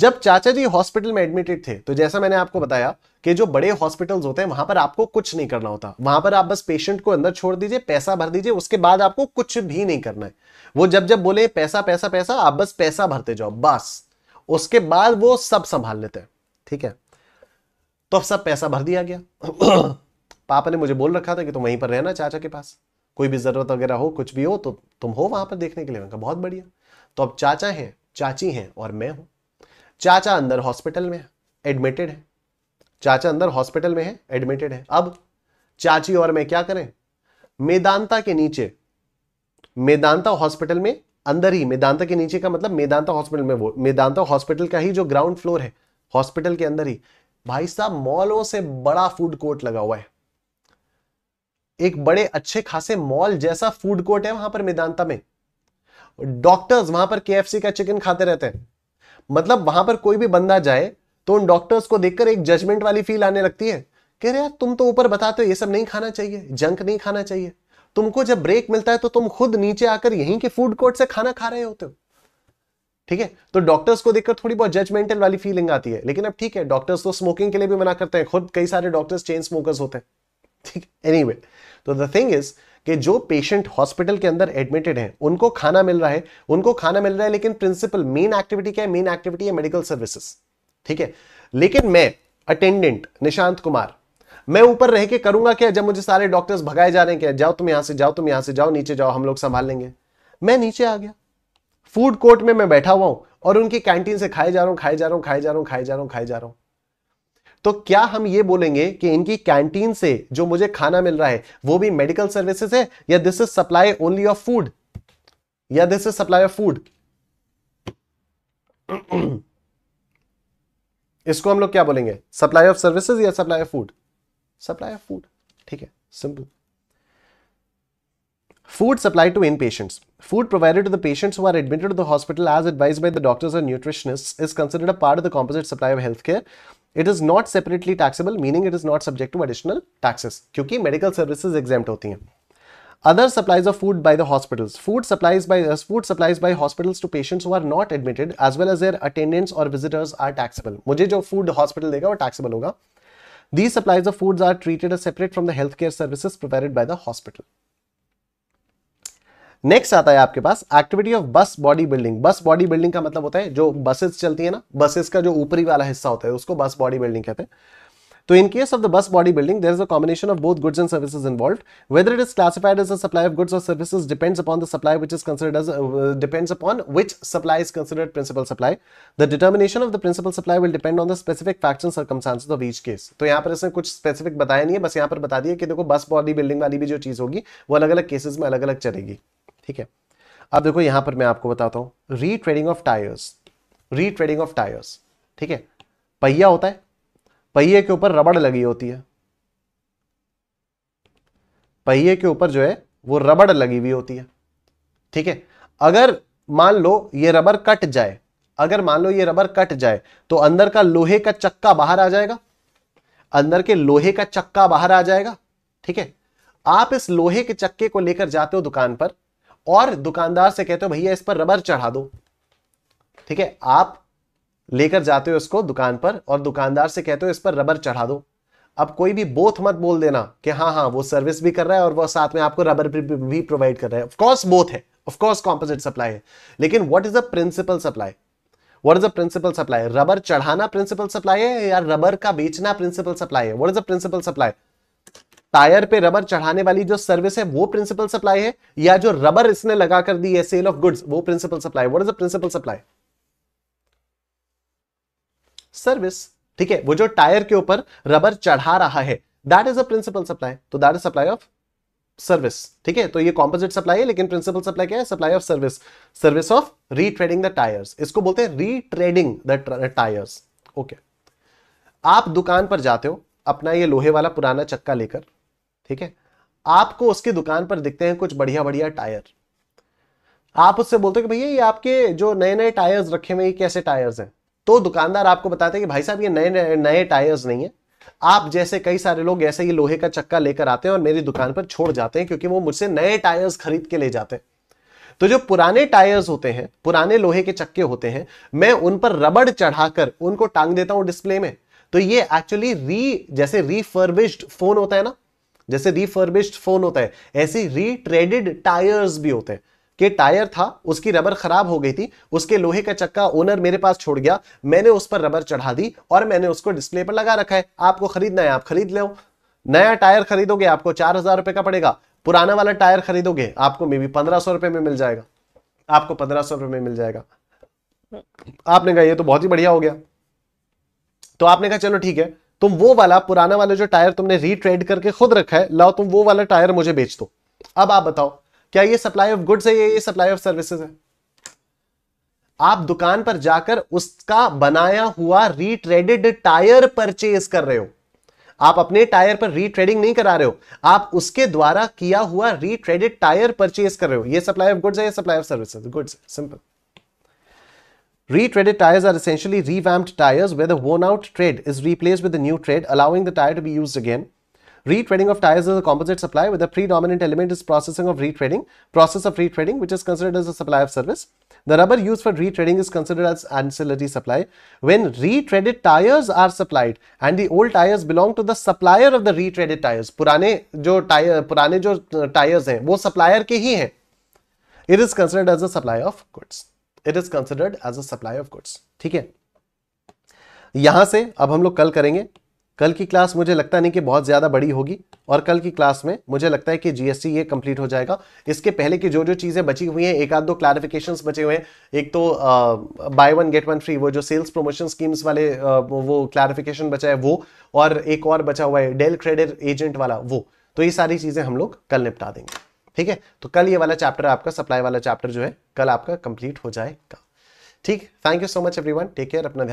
जब चाचा जी हॉस्पिटल में एडमिटेड थे तो जैसा मैंने आपको बताया कि जो बड़े हॉस्पिटल्स होते हैं वहां पर आपको कुछ नहीं करना होता वहां पर आप बस पेशेंट को अंदर छोड़ दीजिए पैसा भर दीजिए उसके बाद आपको कुछ भी नहीं करना है वो जब जब बोले पैसा पैसा पैसा आप बस पैसा भरते जाओ बस उसके बाद वो सब संभाल लेते हैं ठीक है तो अब सब पैसा भर दिया गया पापा ने मुझे बोल रखा था कि तुम वहीं पर रहना चाचा के पास कोई भी जरूरत वगैरह हो कुछ भी हो तो तुम हो वहां पर देखने के लिए उनका बहुत बढ़िया तो अब चाचा है चाची है और मैं हूं चाचा अंदर हॉस्पिटल में है एडमिटेड है चाचा अंदर हॉस्पिटल में है एडमिटेड है अब चाची और मैं क्या करें मेदांता के नीचे मेदांता हॉस्पिटल में अंदर ही मेदांता के नीचे का मतलब मेदांता हॉस्पिटल में वो मेदांता हॉस्पिटल का ही जो ग्राउंड फ्लोर है हॉस्पिटल के अंदर ही भाई साहब मॉलों से बड़ा फूड कोर्ट लगा हुआ है एक बड़े अच्छे खासे मॉल जैसा फूड कोर्ट है वहां पर मेदांता में डॉक्टर्स वहां पर के का चिकन खाते रहते हैं मतलब वहां पर कोई भी बंदा जाए तो उन डॉक्टर्स को देखकर एक जजमेंट वाली फील आने लगती है कह रहे यार तुम तो ऊपर बताते हो ये सब नहीं खाना चाहिए जंक नहीं खाना चाहिए तुमको जब ब्रेक मिलता है तो तुम खुद नीचे आकर यहीं के फूड कोर्ट से खाना खा रहे होते हो ठीक है तो डॉक्टर्स को देखकर थोड़ी बहुत जजमेंटल वाली फीलिंग आती है लेकिन अब ठीक है डॉक्टर्स तो स्मोकिंग के लिए भी मना करते हैं खुद कई सारे डॉक्टर्स चेन स्मोकर्स होते हैं ठीक एनी वे तो द थिंग इज कि जो पेशेंट हॉस्पिटल के अंदर एडमिटेड हैं उनको खाना मिल रहा है उनको खाना मिल रहा है लेकिन प्रिंसिपल मेन एक्टिविटी क्या है मेन एक्टिविटी है मेडिकल सर्विसेज ठीक है लेकिन मैं अटेंडेंट निशांत कुमार मैं ऊपर रह के करूंगा क्या जब मुझे सारे डॉक्टर्स भगाए जा रहे हैं क्या जाओ तुम यहां से जाओ तुम यहां से जाओ नीचे जाओ हम लोग संभाल लेंगे मैं नीचे आ गया फूड कोर्ट में मैं बैठा हुआ हूं और उनकी कैंटीन से खाए जा रहा हूं खाए जा रहा हूं खाए जा रहा हूं खाए जा रहा हूं खाए जा रहा हूं तो क्या हम ये बोलेंगे कि इनकी कैंटीन से जो मुझे खाना मिल रहा है वो भी मेडिकल सर्विसेज है या this is supply only of food या this is supply of food इसको हम लोग क्या बोलेंगे सप्लाई ऑफ सर्विसेज या supply of food supply of food ठीक है simple food supply to in patients food provided to the patients who are admitted the hospital as advise by the doctors and nutritionist is considered part of the composite supply of health care it is not separately taxable meaning it is not subject to additional taxes क्योंकि medical services exempt होती हैं other supplies of food by the hospital food supplies by food supplies by hospitals to patients who are not admitted as well as air attendance और visitors are taxable मुझे जो food hospital देगा वो taxable होगा the supplies of food are treated a separate from the health care service provided by the hospital next आता है आपके पास activity of bus body building bus body building का मतलब होता है जो बसेस चलती है ना बसेस का जो ऊपरी वाला हिस्सा होता है उसको बस बॉडी बिल्डिंग कहते हैं तो in case of the bus body building there is a combination of both goods and services involve whether it is classified as a supply of goods और services depends upon the supply which is considered as depends upon which supply is considered principal supply the determination of the principal supply will depend on the specific facts and circumstances of each case तो यहाँ पर इसने कुछ specific बताया नहीं है बस यहाँ पर बता दिया कि देखो बस बॉडी बिल्डिंग वाली भी जो चीज होगी वो अलग अलग केसेस में अलग अलग चलेगी ठीक है अब देखो यहां पर मैं आपको बताता हूं retreading of tyres retreading of tyres ठीक है पहिया होता है पहिए के ऊपर रबड़ लगी होती है पहिए के ऊपर जो है वो रबड़ लगी हुई होती है ठीक है अगर मान लो ये रबड़ कट जाए अगर मान लो ये रबर कट जाए तो अंदर का लोहे का चक्का बाहर आ जाएगा अंदर के लोहे का चक्का बाहर आ जाएगा ठीक है आप इस लोहे के चक्के को लेकर जाते हो दुकान पर और दुकानदार से कहते हो भैया इस पर रबर चढ़ा दो ठीक है आप लेकर जाते हो इसको दुकान पर और दुकानदार से कहते हो इस पर रबर चढ़ा दो अब कोई भी बोथ मत बोल देना कि हाँ हाँ वो सर्विस भी कर रहा है और वो साथ में आपको रबर भी प्रोवाइड कर रहा है ऑफकोर्स बोथ है ऑफकोर्स कॉम्पोजिट सप्लाई है लेकिन what is the principal supply what is the principal supply rubber चढ़ाना प्रिंसिपल सप्लाई है या रबर का बेचना प्रिंसिपल सप्लाई है what is the principal supply tyre पे रबर चढ़ाने वाली जो सर्विस है वो प्रिंसिपल सप्लाई है या जो रबर इसने लगा कर दी है सेल ऑफ गुड्स वो principal supply what is the principal supply service ठीक है वो जो टायर के ऊपर रबर चढ़ा रहा है that is a principal supply तो that is supply of service ठीक है तो ये कॉम्पोजिट सप्लाई है लेकिन प्रिंसिपल सप्लाई क्या है supply of service service of retreading the tyres इसको बोलते हैं रीट्रेडिंग द टायर्स ओके आप दुकान पर जाते हो अपना ये लोहे वाला पुराना चक्का लेकर ठीक है आपको उसकी दुकान पर दिखते हैं कुछ बढ़िया बढ़िया टायर आप उससे बोलते हो कि भैया ये आपके जो नए नए टायर्स रखे हुए ये कैसे टायर्स हैं तो दुकानदार आपको बताते हैं कि भाई साहब ये नए नए टायर्स नहीं है आप जैसे कई सारे लोग ऐसे ही लोहे का चक्का लेकर आते हैं और मेरी दुकान पर छोड़ जाते हैं क्योंकि वो मुझसे नए टायर्स खरीद के ले जाते हैं तो जो पुराने टायर्स होते हैं पुराने लोहे के चक्के होते हैं मैं उन पर रबड़ चढ़ाकर उनको टांग देता हूं डिस्प्ले में तो ये एक्चुअली री जैसे रिफर्बिश्ड फोन होता है ना जैसे रिफर्बिश्ड फोन होता है ऐसे रिट्रेडेड टायर्स भी होते हैं कि टायर था उसकी रबर खराब हो गई थी उसके लोहे का चक्का ओनर मेरे पास छोड़ गया मैंने उस पर रबर चढ़ा दी और मैंने उसको डिस्प्ले पर लगा रखा है आपको खरीदना है आप खरीद लो नया टायर खरीदोगे आपको चार हजार रुपए का पड़ेगा पुराना वाला टायर खरीदोगे आपको मे बी पंद्रह सौ रुपए में मिल जाएगा आपको पंद्रह सौ रुपए में मिल जाएगा आपने कहा ये तो बहुत ही बढ़िया हो गया तो आपने कहा चलो ठीक है तुम वो वाला पुराना वाला जो टायर तुमने रीट्रेड करके खुद रखा है लाओ तुम वो वाला टायर मुझे बेच दो अब आप बताओ क्या ये सप्लाई ऑफ गुड्स है ये सप्लाई ऑफ सर्विसेज है आप दुकान पर जाकर उसका बनाया हुआ रीट्रेडेड टायर परचेज कर रहे हो आप अपने टायर पर रीट्रेडिंग नहीं करा रहे हो आप उसके द्वारा किया हुआ रीट्रेडेड टायर परचेज कर रहे हो ये सप्लाई ऑफ गुड्स है ये supply of services goods simple Retreaded tires are essentially revamped tires where the worn out tread is replaced with a new tread, allowing the tire to be used again. Retreading of tires is a composite supply where the predominant element is processing of retreading, process of retreading which is considered as a supply of service. The rubber used for retreading is considered as ancillary supply. When retreaded tires are supplied and the old tires belong to the supplier of the retreaded tires, purane jo tire purane jo uh, tires हैं wo supplier के hi हैं. It is considered as a supply of goods. It is considered as a supply of goods ठीक है यहां से अब हम लोग कल करेंगे कल की क्लास मुझे लगता नहीं कि बहुत ज़्यादा बड़ी होगी और कल की क्लास में मुझे लगता है कि जीएसटी ये कंप्लीट हो जाएगा इसके पहले की जो जो चीज़ें बची हुई हैं एक आध दो क्लैरिफिकेशंस बचे हुए हैं एक तो buy one get one free वो जो सेल्स प्रमोशन स्कीम्स वाले आ, वो क्लैरिफिकेशन बचा है वो और एक और बचा हुआ है डेल क्रेडिट एजेंट वाला वो तो ये सारी चीज़ें हम लोग कल निपटा देंगे ठीक है तो कल ये वाला चैप्टर आपका सप्लाई वाला चैप्टर जो है कल आपका कंप्लीट हो जाएगा ठीक thank you so much everyone take care अपना ध्यान